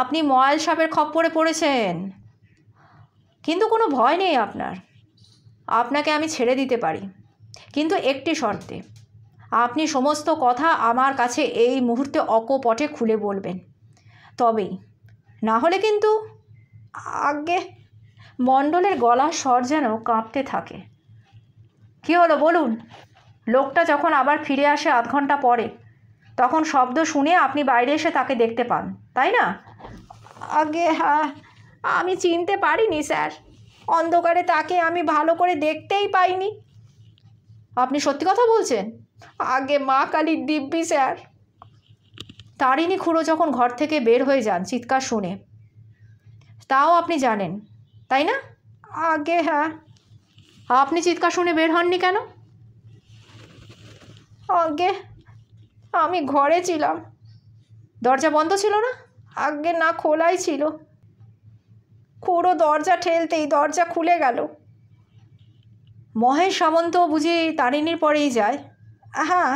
A: আপনি ময়াল সাপের খপ্পরে পড়েছেন কিন্তু কোনো ভয় নেই আপনার আপনাকে আমি ছেড়ে দিতে পারি কিন্তু একটি শর্তে আপনি সমস্ত কথা আমার কাছে এই মুহূর্তে অকপটে খুলে বলবেন তবেই না হলে কিন্তু আগে মণ্ডলের গলার স্বর যেন কাঁপতে থাকে কী হলো বলুন লোকটা যখন আবার ফিরে আসে আধ ঘন্টা পরে তখন শব্দ শুনে আপনি বাইরে এসে তাকে দেখতে পান তাই না আগে হ্যাঁ আমি চিনতে পারিনি স্যার অন্ধকারে তাকে আমি ভালো করে দেখতেই পাইনি আপনি সত্যি কথা বলছেন আগে মা কালীর দিব্যি স্যার তারিণী খুঁড়ো যখন ঘর থেকে বের হয়ে যান চিৎকার শুনে তাও আপনি জানেন তাই না আগে হ্যাঁ আপনি চিৎকার শুনে বের হননি কেন আগে আমি ঘরে ছিলাম দরজা বন্ধ ছিল না আগে না খোলাই ছিল খুঁড়ো দরজা ঠেলতেই দরজা খুলে গেল মহেশ সামন্ত বুঝি তারিণীর পরেই যায় হ্যাঁ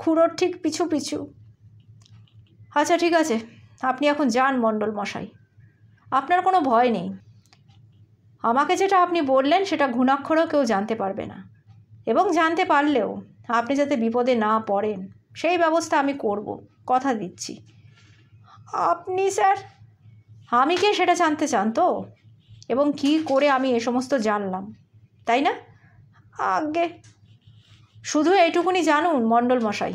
A: খুঁড়োর ঠিক পিছু পিছু আচ্ছা ঠিক আছে আপনি এখন যান মণ্ডল মশাই আপনার কোনো ভয় নেই আমাকে যেটা আপনি বললেন সেটা ঘুণাক্ষরেও কেউ জানতে পারবে না এবং জানতে পারলেও আপনি যাতে বিপদে না পড়েন সেই ব্যবস্থা আমি করব কথা দিচ্ছি আপনি স্যার আমি কে সেটা জানতে চান তো এবং কি করে আমি এ সমস্ত জানলাম তাই না আগে শুধু এইটুকুনি জানুন মণ্ডল মশাই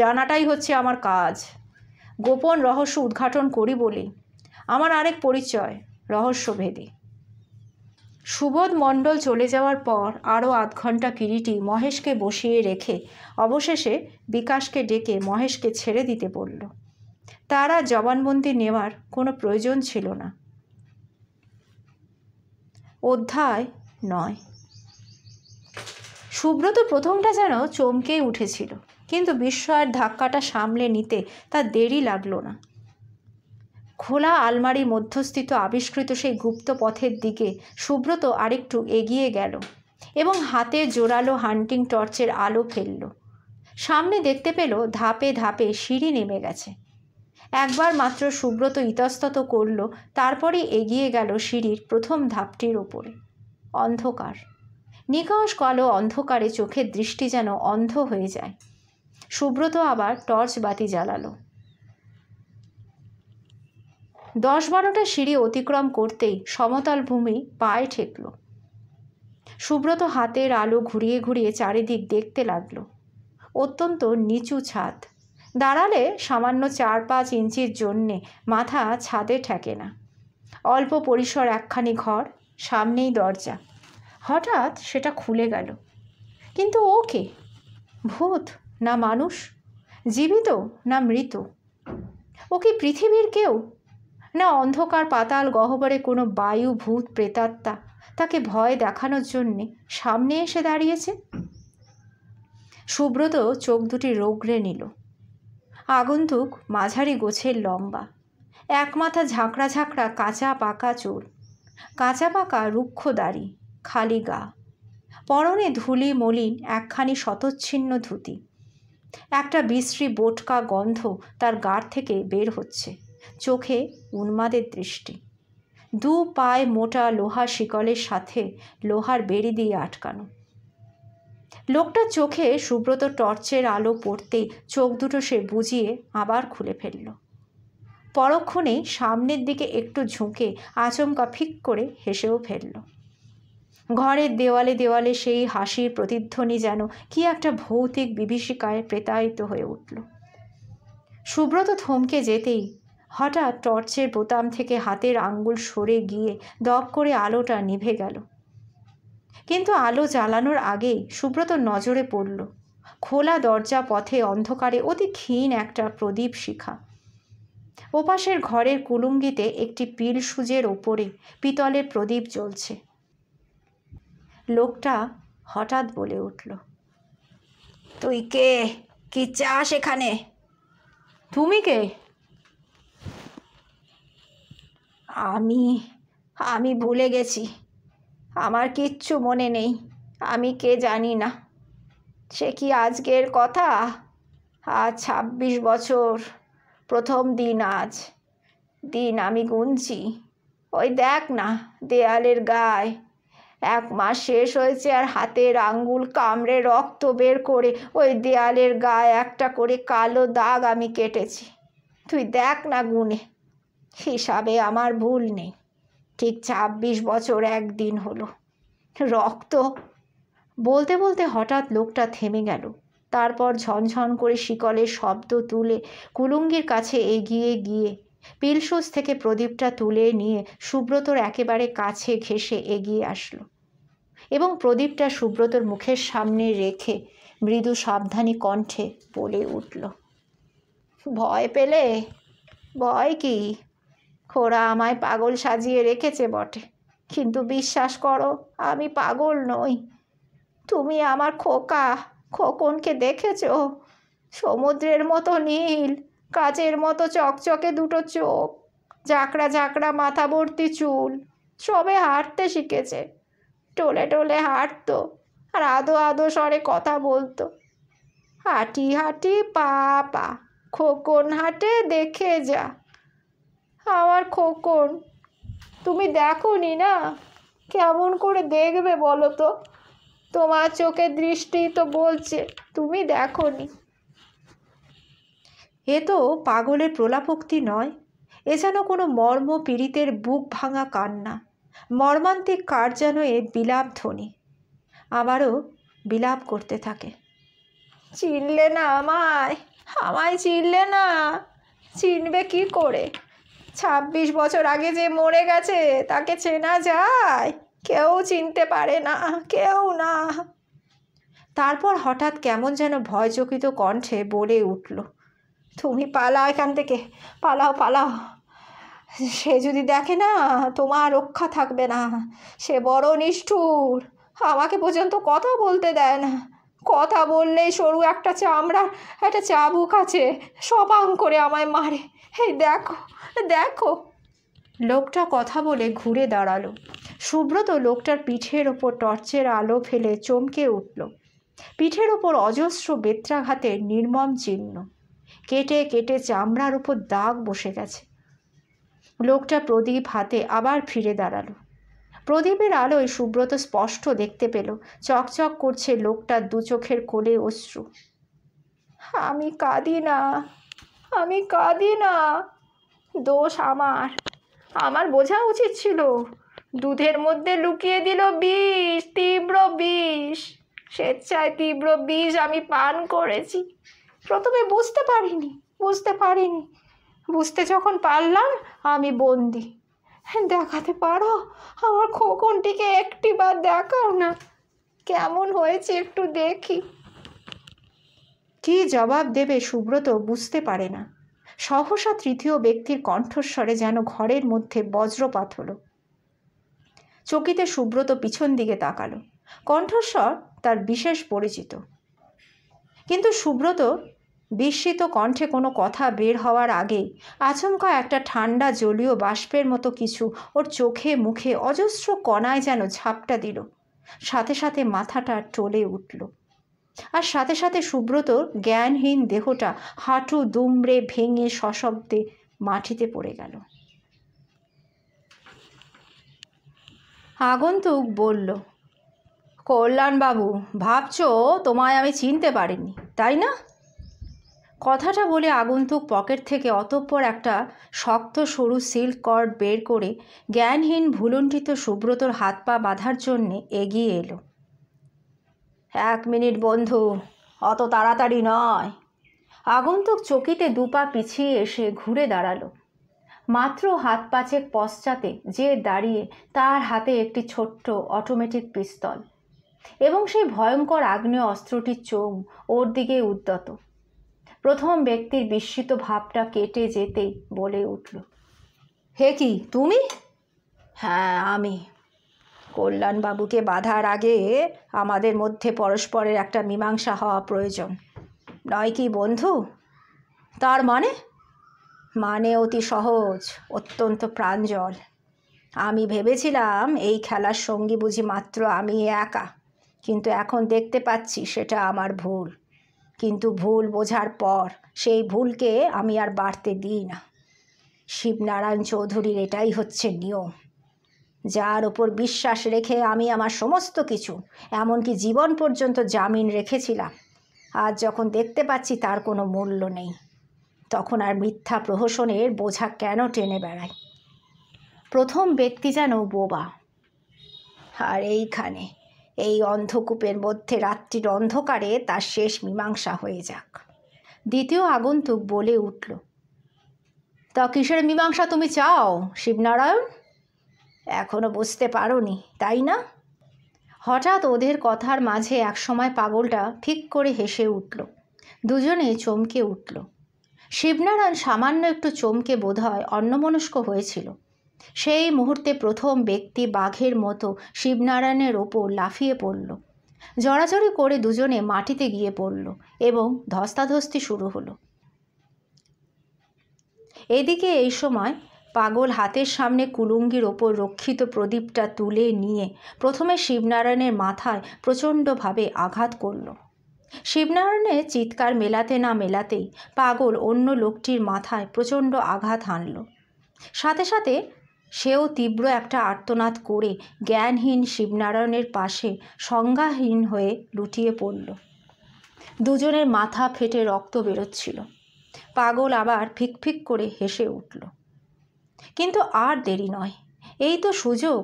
A: জানাটাই হচ্ছে আমার কাজ গোপন রহস্য উদ্ঘাটন করি বলে আমার আরেক পরিচয় রহস্যভেদী সুবোধ মণ্ডল চলে যাওয়ার পর আরও আধ ঘন্টা কিরিটি মহেশকে বসিয়ে রেখে অবশেষে বিকাশকে ডেকে মহেশকে ছেড়ে দিতে বলল তারা জবানবন্দি নেওয়ার কোনো প্রয়োজন ছিল না অধ্যায় নয় সুব্রত প্রথমটা যেন চমকেই উঠেছিল কিন্তু বিস্ময়ের ধাক্কাটা সামলে নিতে তার দেরি লাগলো না খোলা আলমারি মধ্যস্থিত আবিষ্কৃত সেই গুপ্ত পথের দিকে সুব্রত আরেকটু এগিয়ে গেল এবং হাতে জোরালো হান্টিং টর্চের আলো ফেলল সামনে দেখতে পেল ধাপে ধাপে সিঁড়ি নেমে গেছে একবার মাত্র সুব্রত ইতস্তত করল তারপরে এগিয়ে গেল সিঁড়ির প্রথম ধাপটির ওপরে অন্ধকার নিকশ কালো অন্ধকারে চোখের দৃষ্টি যেন অন্ধ হয়ে যায় সুব্রত আবার টর্চ বাতি জ্বালালো দশ বারোটা সিঁড়ি অতিক্রম করতেই সমতল ভূমি পায়ে ঠেকল সুব্রত হাতের আলো ঘুরিয়ে ঘুরিয়ে চারিদিক দেখতে লাগল অত্যন্ত নিচু ছাদ দাঁড়ালে সামান্য চার পাঁচ ইঞ্চির জন্যে মাথা ছাদে ঠেকে না অল্প পরিসর একখানি ঘর সামনেই দরজা হঠাৎ সেটা খুলে গেল কিন্তু ও কে ভূত না মানুষ জীবিত না মৃত ও কি পৃথিবীর কেউ না অন্ধকার পাতাল গহ্বরে কোনো বায়ু ভূত প্রেতাত্মা তাকে ভয় দেখানোর জন্যে সামনে এসে দাঁড়িয়েছে সুব্রত চোখ দুটি রোগড়ে নিল আগন্তুক মাঝারি গোছের লম্বা এক মাথা ঝাঁকড়া ঝাঁকড়া কাঁচা পাকা চোর কাঁচা পাকা রুক্ষ দাড়ি খালি গা পরনে ধুলি মলিন একখানি শতচ্ছিন্ন ধুতি একটা বিশ্রী বোটকা গন্ধ তার গাড় থেকে বের হচ্ছে চোখে উন্মাদের দৃষ্টি দু পায়ে মোটা লোহা শিকলের সাথে লোহার বেড়ি দিয়ে আটকানো লোকটা চোখে সুব্রত টর্চের আলো পড়তেই চোখ দুটো সে বুঝিয়ে আবার খুলে ফেলল পরক্ষণে সামনের দিকে একটু ঝুঁকে আচমকা ফিক করে হেসেও ফেলল ঘরের দেওয়ালে দেওয়ালে সেই হাসির প্রতিধ্বনি যেন কি একটা ভৌতিক বিভীষিকায় প্রেতায়িত হয়ে উঠল সুব্রত থমকে যেতেই হঠাৎ টর্চের বোতাম থেকে হাতের আঙ্গুল সরে গিয়ে দপ করে আলোটা নিভে গেল কিন্তু আলো জ্বালানোর আগেই সুব্রত নজরে পড়ল খোলা দরজা পথে অন্ধকারে অতি ক্ষীণ একটা প্রদীপ শিখা ওপাশের ঘরের কুলুঙ্গিতে একটি পিল সুজের ওপরে পিতলের প্রদীপ জ্বলছে লোকটা হঠাৎ বলে উঠল তুই কে কি চাস এখানে তুমি কে আমি আমি ভুলে গেছি আমার কিচ্ছু মনে নেই আমি কে জানি না সে কি আজকের কথা আজ ছাব্বিশ বছর প্রথম দিন আজ দিন আমি গুনছি ওই দেখ না দেয়ালের গায়ে এক মাস শেষ হয়েছে আর হাতের আঙ্গুল কামড়ে রক্ত বের করে ওই দেয়ালের গায়ে একটা করে কালো দাগ আমি কেটেছি তুই দেখ না গুনে হিসাবে আমার ভুল নেই ঠিক ছাব্বিশ বছর একদিন হলো রক্ত বলতে বলতে হঠাৎ লোকটা থেমে গেল তারপর ঝনঝন করে শিকলের শব্দ তুলে কুলুঙ্গির কাছে এগিয়ে গিয়ে পিলসুস থেকে প্রদীপটা তুলে নিয়ে সুব্রতর একেবারে কাছে ঘেসে এগিয়ে আসলো এবং প্রদীপটা সুব্রতর মুখের সামনে রেখে মৃদু সাবধানী কণ্ঠে বলে উঠল ভয় পেলে ভয় কি খোড়া আমায় পাগল সাজিয়ে রেখেছে বটে কিন্তু বিশ্বাস করো আমি পাগল নই তুমি আমার খোকা খোকনকে দেখেছ সমুদ্রের মতো নীল কাচের মতো চকচকে দুটো চোখ ঝাঁকড়া ঝাঁকড়া মাথা ভর্তি চুল সবে হাঁটতে শিখেছে টোলে টোলে হাঁটতো আর আদো আদো স্বরে কথা বলতো হাঁটি হাঁটি পা পা খোকন হাঁটে দেখে যা আমার খোকন তুমি দেখো নি না কেমন করে দেখবে বলো তো তোমার চোখের দৃষ্টি তো বলছে তুমি দেখো নি এ তো পাগলের প্রলাপোক্তি নয় এ যেন কোনো মর্ম পীড়িতের বুক ভাঙা কান্না মর্মান্তিক কার যেন এ বিলাপ ধ্বনি আবারও বিলাপ করতে থাকে চিনলে না আমায় আমায় চিনলে না চিনবে কি করে ছাব্বিশ বছর আগে যে মরে গেছে তাকে চেনা যায় কেউ চিনতে পারে না কেউ না তারপর হঠাৎ কেমন যেন ভয়চকিত কণ্ঠে বলে উঠল তুমি পালাও এখান থেকে পালাও পালাও সে যদি দেখে না তোমার রক্ষা থাকবে না সে বড় নিষ্ঠুর আমাকে পর্যন্ত কথা বলতে দেয় না কথা বললে সরু একটা চামড়া একটা চাবুক আছে সপাং করে আমায় মারে এই দেখো দেখো লোকটা কথা বলে ঘুরে দাঁড়ালো সুব্রত লোকটার পিঠের ওপর টর্চের আলো ফেলে চমকে উঠল পিঠের ওপর অজস্র বেত্রাঘাতের নির্মম চিহ্ন কেটে কেটে চামড়ার উপর দাগ বসে গেছে লোকটা প্রদীপ হাতে আবার ফিরে দাঁড়ালো প্রদীপের আলোয় সুব্রত স্পষ্ট দেখতে পেল চকচক করছে লোকটার দু চোখের কোলে অশ্রু আমি কাঁদি না আমি কাঁদি না দোষ আমার আমার বোঝা উচিত ছিল দুধের মধ্যে লুকিয়ে দিল বিষ তীব্র বিষ স্বেচ্ছায় তীব্র বিষ আমি পান করেছি প্রথমে বুঝতে পারিনি বুঝতে পারিনি বুঝতে যখন পারলাম আমি বন্দি দেখাতে পারো আমার খোকনটিকে একটিবার দেখাও না কেমন হয়েছে একটু দেখি কি জবাব দেবে সুব্রত বুঝতে পারে না সহসা তৃতীয় ব্যক্তির কণ্ঠস্বরে যেন ঘরের মধ্যে বজ্রপাত হলো চকিতে সুব্রত পিছন দিকে তাকালো কণ্ঠস্বর তার বিশেষ পরিচিত কিন্তু সুব্রত বিস্মিত কণ্ঠে কোনো কথা বের হওয়ার আগেই আচমকা একটা ঠান্ডা জলীয় বাষ্পের মতো কিছু ওর চোখে মুখে অজস্র কণায় যেন ঝাপটা দিল সাথে সাথে মাথাটা টলে উঠল আর সাথে সাথে সুব্রতর জ্ঞানহীন দেহটা হাঁটু দুমড়ে ভেঙে সশব্দে মাটিতে পড়ে গেল আগন্তুক বলল কল্যাণবাবু ভাবছ তোমায় আমি চিনতে পারিনি তাই না কথাটা বলে আগন্তুক পকেট থেকে অতঃপর একটা শক্ত সরু সিল্ক কর্ড বের করে জ্ঞানহীন ভুলুণ্ঠিত সুব্রতর হাত পা বাঁধার জন্যে এগিয়ে এলো এক মিনিট বন্ধু অত তাড়াতাড়ি নয় আগন্তুক চকিতে দুপা পিছিয়ে এসে ঘুরে দাঁড়ালো মাত্র হাত পাচেক পশ্চাতে যে দাঁড়িয়ে তার হাতে একটি ছোট্ট অটোমেটিক পিস্তল এবং সেই ভয়ঙ্কর আগ্নেয় অস্ত্রটির চোখ ওর দিকে উদ্যত প্রথম ব্যক্তির বিস্মিত ভাবটা কেটে যেতেই বলে উঠল হে কি তুমি হ্যাঁ আমি কল্যাণবাবুকে বাঁধার আগে আমাদের মধ্যে পরস্পরের একটা মীমাংসা হওয়া প্রয়োজন নয় কি বন্ধু তার মানে মানে অতি সহজ অত্যন্ত প্রাঞ্জল আমি ভেবেছিলাম এই খেলার সঙ্গী বুঝি মাত্র আমি একা কিন্তু এখন দেখতে পাচ্ছি সেটা আমার ভুল কিন্তু ভুল বোঝার পর সেই ভুলকে আমি আর বাড়তে দিই না শিবনারায়ণ চৌধুরীর এটাই হচ্ছে নিয়ম যার ওপর বিশ্বাস রেখে আমি আমার সমস্ত কিছু এমনকি জীবন পর্যন্ত জামিন রেখেছিলাম আজ যখন দেখতে পাচ্ছি তার কোনো মূল্য নেই তখন আর মিথ্যা প্রহসনের বোঝা কেন টেনে বেড়ায় প্রথম ব্যক্তি যেন বোবা আর এইখানে এই অন্ধকূপের মধ্যে রাত্রির অন্ধকারে তার শেষ মীমাংসা হয়ে যাক দ্বিতীয় আগন্তুক বলে উঠল তা কিসের মীমাংসা তুমি চাও শিবনারায়ণ এখনও বুঝতে পারোনি তাই না হঠাৎ ওদের কথার মাঝে একসময় পাগলটা ঠিক করে হেসে উঠল দুজনে চমকে উঠল শিবনারায়ণ সামান্য একটু চমকে বোধহয় অন্যমনস্ক হয়েছিল সেই মুহূর্তে প্রথম ব্যক্তি বাঘের মতো শিবনারায়ণের ওপর লাফিয়ে পড়ল জড়াজড়ি করে দুজনে মাটিতে গিয়ে পড়ল এবং ধস্তাধস্তি শুরু হলো এদিকে এই সময় পাগল হাতের সামনে কুলুঙ্গির ওপর রক্ষিত প্রদীপটা তুলে নিয়ে প্রথমে শিবনারায়ণের মাথায় প্রচণ্ডভাবে আঘাত করল শিবনারায়ণের চিৎকার মেলাতে না মেলাতেই পাগল অন্য লোকটির মাথায় প্রচণ্ড আঘাত হানল সাথে সাথে সেও তীব্র একটা আর্তনাদ করে জ্ঞানহীন শিবনারায়ণের পাশে সংজ্ঞাহীন হয়ে লুটিয়ে পড়ল দুজনের মাথা ফেটে রক্ত বেরোচ্ছিল পাগল আবার ফিকফিক করে হেসে উঠল কিন্তু আর দেরি নয় এই তো সুযোগ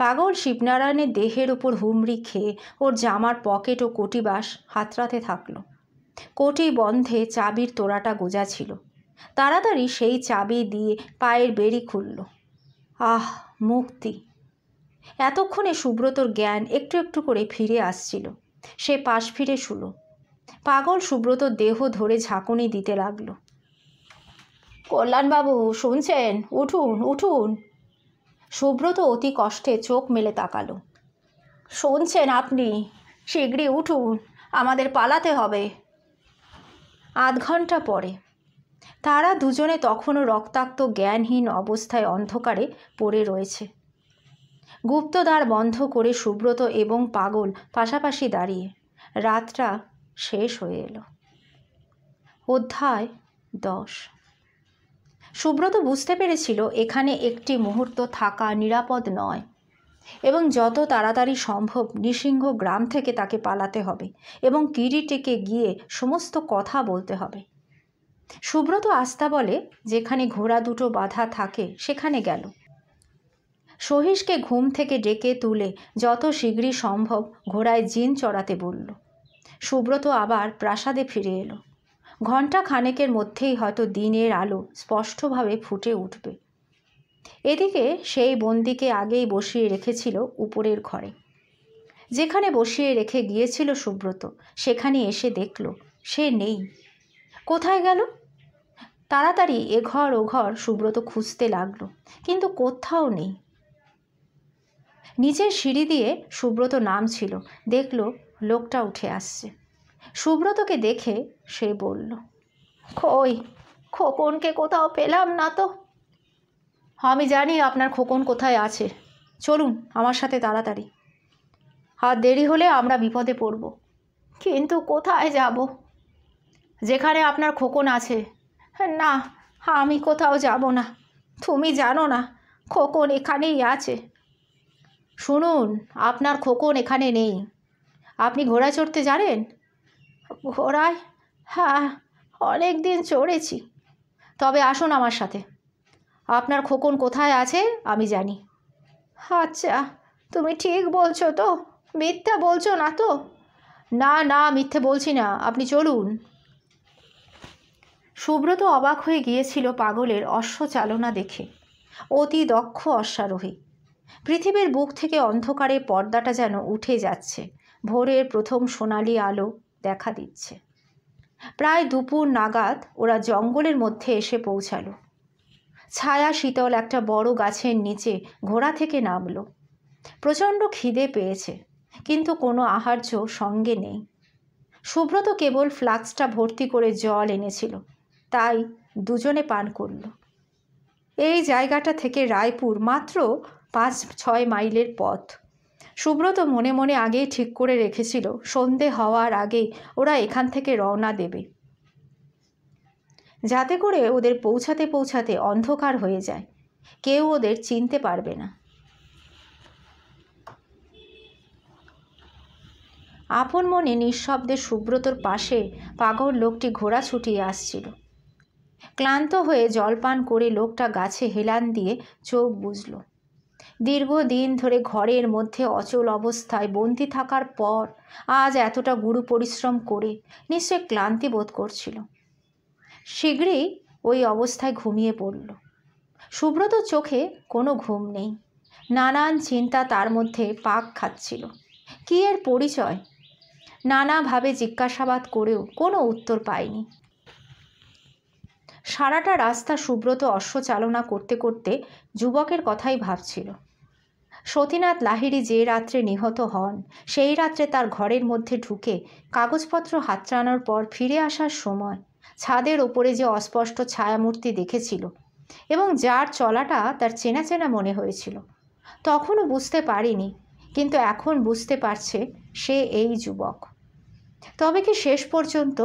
A: পাগল শিবনারায়ণের দেহের ওপর হুমড়ি খেয়ে ওর জামার পকেট ও কোটি বাস হাতড়াতে থাকল কোটি বন্ধে চাবির তোড়াটা গোজা ছিল তাড়াতাড়ি সেই চাবি দিয়ে পায়ের বেড়ি খুলল আহ মুক্তি এতক্ষণে সুব্রতর জ্ঞান একটু একটু করে ফিরে আসছিল সে পাশ ফিরে শুলো পাগল সুব্রত দেহ ধরে ঝাঁকুনি দিতে লাগলো কল্যাণবাবু শুনছেন উঠুন উঠুন সুব্রত অতি কষ্টে চোখ মেলে তাকালো শুনছেন আপনি শীঘ্রই উঠুন আমাদের পালাতে হবে আধ ঘন্টা পরে তারা দুজনে তখনও রক্তাক্ত জ্ঞানহীন অবস্থায় অন্ধকারে পড়ে রয়েছে গুপ্তদ্বার বন্ধ করে সুব্রত এবং পাগল পাশাপাশি দাঁড়িয়ে রাতটা শেষ হয়ে এলো অধ্যায় দশ সুব্রত বুঝতে পেরেছিল এখানে একটি মুহূর্ত থাকা নিরাপদ নয় এবং যত তাড়াতাড়ি সম্ভব নৃসিংহ গ্রাম থেকে তাকে পালাতে হবে এবং কিরিটেকে গিয়ে সমস্ত কথা বলতে হবে সুব্রত আস্থা বলে যেখানে ঘোড়া দুটো বাধা থাকে সেখানে গেল সহিষকে ঘুম থেকে ডেকে তুলে যত শীঘ্রই সম্ভব ঘোড়ায় জিন চড়াতে বলল সুব্রত আবার প্রাসাদে ফিরে এলো ঘণ্টা খানেকের মধ্যেই হয়তো দিনের আলো স্পষ্টভাবে ফুটে উঠবে এদিকে সেই বন্দিকে আগেই বসিয়ে রেখেছিল উপরের ঘরে যেখানে বসিয়ে রেখে গিয়েছিল সুব্রত সেখানে এসে দেখল সে নেই কোথায় গেল তাড়াতাড়ি এ ঘর ও ঘর সুব্রত খুঁজতে লাগলো কিন্তু কোথাও নেই নিচের সিঁড়ি দিয়ে সুব্রত নাম ছিল দেখল লোকটা উঠে আসছে সুব্রতকে দেখে সে বলল কই খোকনকে কোথাও পেলাম না তো আমি জানি আপনার খোকন কোথায় আছে চলুন আমার সাথে তাড়াতাড়ি আর দেরি হলে আমরা বিপদে পড়ব কিন্তু কোথায় যাব যেখানে আপনার খোকন আছে না আমি কোথাও যাব না তুমি জানো না খোকন এখানেই আছে শুনুন আপনার খোকন এখানে নেই আপনি ঘোড়া চড়তে জানেন ঘোড়ায় হ্যাঁ অনেক দিন চড়েছি তবে আসুন আমার সাথে আপনার খোকন কোথায় আছে আমি জানি আচ্ছা তুমি ঠিক বলছো তো মিথ্যা বলছো না তো না না মিথ্যে বলছি না আপনি চলুন সুব্রত অবাক হয়ে গিয়েছিল পাগলের অশ্বচালনা দেখে অতি দক্ষ অশ্বারোহী পৃথিবীর বুক থেকে অন্ধকারে পর্দাটা যেন উঠে যাচ্ছে ভোরের প্রথম সোনালি আলো দেখা দিচ্ছে প্রায় দুপুর নাগাদ ওরা জঙ্গলের মধ্যে এসে পৌঁছালো ছায়া শীতল একটা বড় গাছের নিচে ঘোড়া থেকে নামলো প্রচণ্ড খিদে পেয়েছে কিন্তু কোনো আহার্য সঙ্গে নেই সুব্রত কেবল ফ্লাক্সটা ভর্তি করে জল এনেছিল তাই দুজনে পান করল এই জায়গাটা থেকে রায়পুর মাত্র পাঁচ ছয় মাইলের পথ সুব্রত মনে মনে আগেই ঠিক করে রেখেছিল সন্ধে হওয়ার আগেই ওরা এখান থেকে রওনা দেবে যাতে করে ওদের পৌঁছাতে পৌঁছাতে অন্ধকার হয়ে যায় কেউ ওদের চিনতে পারবে না আপন মনে নিঃশব্দে সুব্রতর পাশে পাগল লোকটি ঘোড়া ছুটিয়ে আসছিল ক্লান্ত হয়ে জলপান করে লোকটা গাছে হেলান দিয়ে চোখ বুঝলো দীর্ঘদিন ধরে ঘরের মধ্যে অচল অবস্থায় বন্দি থাকার পর আজ এতটা গুরু পরিশ্রম করে নিশ্চয় ক্লান্তি বোধ করছিল শীঘ্রই ওই অবস্থায় ঘুমিয়ে পড়ল সুব্রত চোখে কোনো ঘুম নেই নানান চিন্তা তার মধ্যে পাক খাচ্ছিল কী এর পরিচয় নানাভাবে জিজ্ঞাসাবাদ করেও কোনো উত্তর পায়নি সারাটা রাস্তা সুব্রত অশ্ব চালনা করতে করতে যুবকের কথাই ভাবছিল সতীনাথ লাহিড়ি যে রাত্রে নিহত হন সেই রাত্রে তার ঘরের মধ্যে ঢুকে কাগজপত্র হাতড়ানোর পর ফিরে আসার সময় ছাদের ওপরে যে অস্পষ্ট ছায়ামূর্তি দেখেছিল এবং যার চলাটা তার চেনা চেনা মনে হয়েছিল তখনও বুঝতে পারিনি কিন্তু এখন বুঝতে পারছে সে এই যুবক তবে কি শেষ পর্যন্ত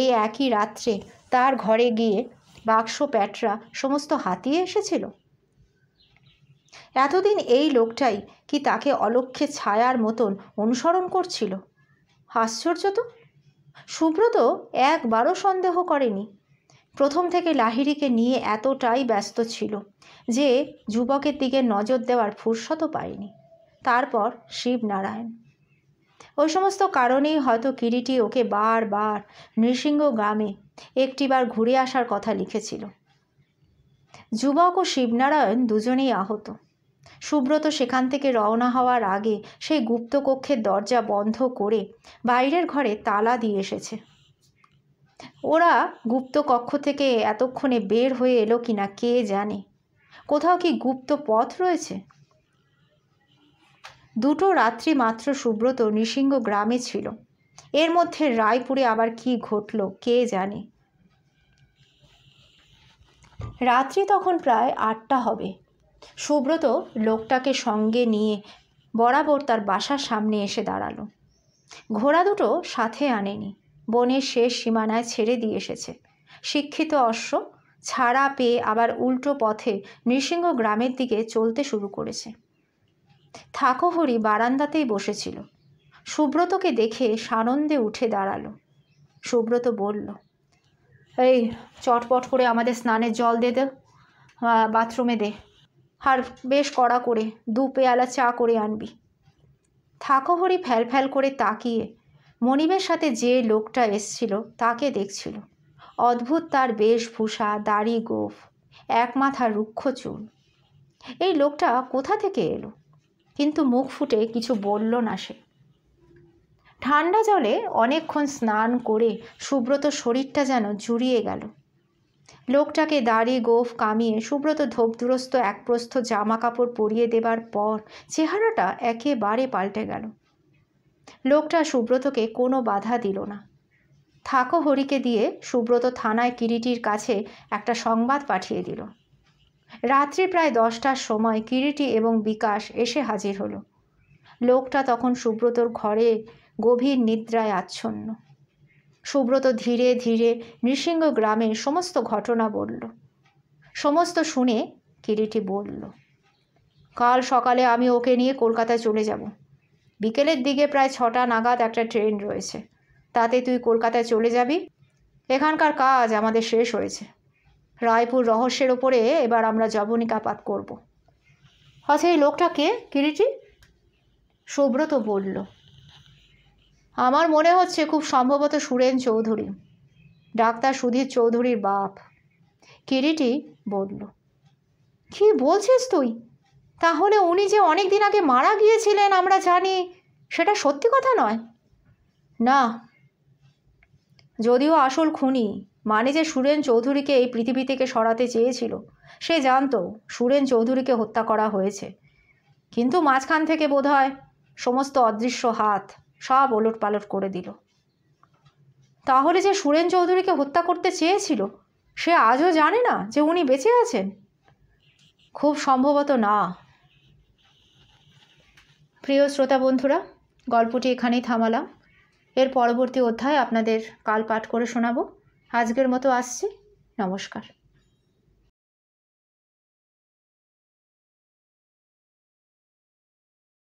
A: এই একই রাত্রে তার ঘরে গিয়ে বাক্স প্যাটরা সমস্ত হাতিয়ে এসেছিল এতদিন এই লোকটাই কি তাকে অলক্ষে ছায়ার মতন অনুসরণ করছিল আশ্চর্য তো সুব্রত একবারও সন্দেহ করেনি প্রথম থেকে লাহিড়িকে নিয়ে এতটাই ব্যস্ত ছিল যে যুবকের দিকে নজর দেওয়ার ফুরসত পায়নি তারপর শিবনারায়ণ ওই সমস্ত কারণেই হয়তো কিরিটি ওকে বারবার নৃসিংহ গ্রামে একটিবার ঘুরে আসার কথা লিখেছিল যুবক ও শিবনারায়ণ দুজনেই আহত সুব্রত সেখান থেকে রওনা হওয়ার আগে সেই গুপ্ত কক্ষের দরজা বন্ধ করে বাইরের ঘরে তালা দিয়ে এসেছে ওরা গুপ্ত কক্ষ থেকে এতক্ষণে বের হয়ে এলো কিনা কে জানে কোথাও কি গুপ্ত পথ রয়েছে দুটো রাত্রি মাত্র সুব্রত নৃসিংহ গ্রামে ছিল এর মধ্যে রায়পুরে আবার কি ঘটল কে জানে রাত্রি তখন প্রায় আটটা হবে সুব্রত লোকটাকে সঙ্গে নিয়ে বরাবর তার বাসার সামনে এসে দাঁড়ালো ঘোড়া দুটো সাথে আনেনি বনের শেষ সীমানায় ছেড়ে দিয়ে এসেছে শিক্ষিত অশ্ব ছাড়া পেয়ে আবার উল্টো পথে নৃসিংহ গ্রামের দিকে চলতে শুরু করেছে থাকোহরি বারান্দাতেই বসেছিল সুব্রতকে দেখে সানন্দে উঠে দাঁড়ালো সুব্রত বলল এই চটপট করে আমাদের স্নানের জল দে দে বাথরুমে দে আর বেশ কড়া করে দু পেয়ালা চা করে আনবি থাকোহরি ফ্যাল করে তাকিয়ে মনিমের সাথে যে লোকটা এসছিল তাকে দেখছিল অদ্ভুত তার বেশভূষা দাড়ি গোফ এক মাথা রুক্ষ চুল এই লোকটা কোথা থেকে এলো কিন্তু মুখ ফুটে কিছু বলল না সে ঠান্ডা জলে অনেকক্ষণ স্নান করে সুব্রত শরীরটা যেন জুড়িয়ে গেল লোকটাকে দাড়ি গোফ কামিয়ে সুব্রত ধোপদুরস্ত এক প্রস্থ জামা কাপড় পরিয়ে দেবার পর চেহারাটা একেবারে পাল্টে গেল লোকটা সুব্রতকে কোনো বাধা দিল না থাকো হরিকে দিয়ে সুব্রত থানায় কিরিটির কাছে একটা সংবাদ পাঠিয়ে দিল রাত্রি প্রায় দশটার সময় কিরিটি এবং বিকাশ এসে হাজির হলো লোকটা তখন সুব্রতর ঘরে গভীর নিদ্রায় আচ্ছন্ন সুব্রত ধীরে ধীরে নৃসিংহ গ্রামের সমস্ত ঘটনা বলল সমস্ত শুনে কিরিটি বলল কাল সকালে আমি ওকে নিয়ে কলকাতায় চলে যাব বিকেলের দিকে প্রায় ছটা নাগাদ একটা ট্রেন রয়েছে তাতে তুই কলকাতায় চলে যাবি এখানকার কাজ আমাদের শেষ হয়েছে রায়পুর রহস্যের ওপরে এবার আমরা জবনিকাপাত করব আচ্ছা এই লোকটা কে কিরিটি সুব্রত বলল আমার মনে হচ্ছে খুব সম্ভবত সুরেন চৌধুরী ডাক্তার সুধীর চৌধুরীর বাপ কিরিটি বলল কি বলছিস তুই তাহলে উনি যে অনেক দিন আগে মারা গিয়েছিলেন আমরা জানি সেটা সত্যি কথা নয় না যদিও আসল খুনি মানে যে সুরেন চৌধুরীকে এই পৃথিবী থেকে সরাতে চেয়েছিল সে জানত সুরেন চৌধুরীকে হত্যা করা হয়েছে কিন্তু মাঝখান থেকে বোধহয় সমস্ত অদৃশ্য হাত সব ওলট পালট করে দিল তাহলে যে সুরেন চৌধুরীকে হত্যা করতে চেয়েছিল সে আজও জানে না যে উনি বেঁচে আছেন খুব সম্ভবত না প্রিয় শ্রোতা বন্ধুরা গল্পটি এখানেই থামালাম এর পরবর্তী অধ্যায় আপনাদের কাল পাঠ করে শোনাব আজকের মতো আসছি নমস্কার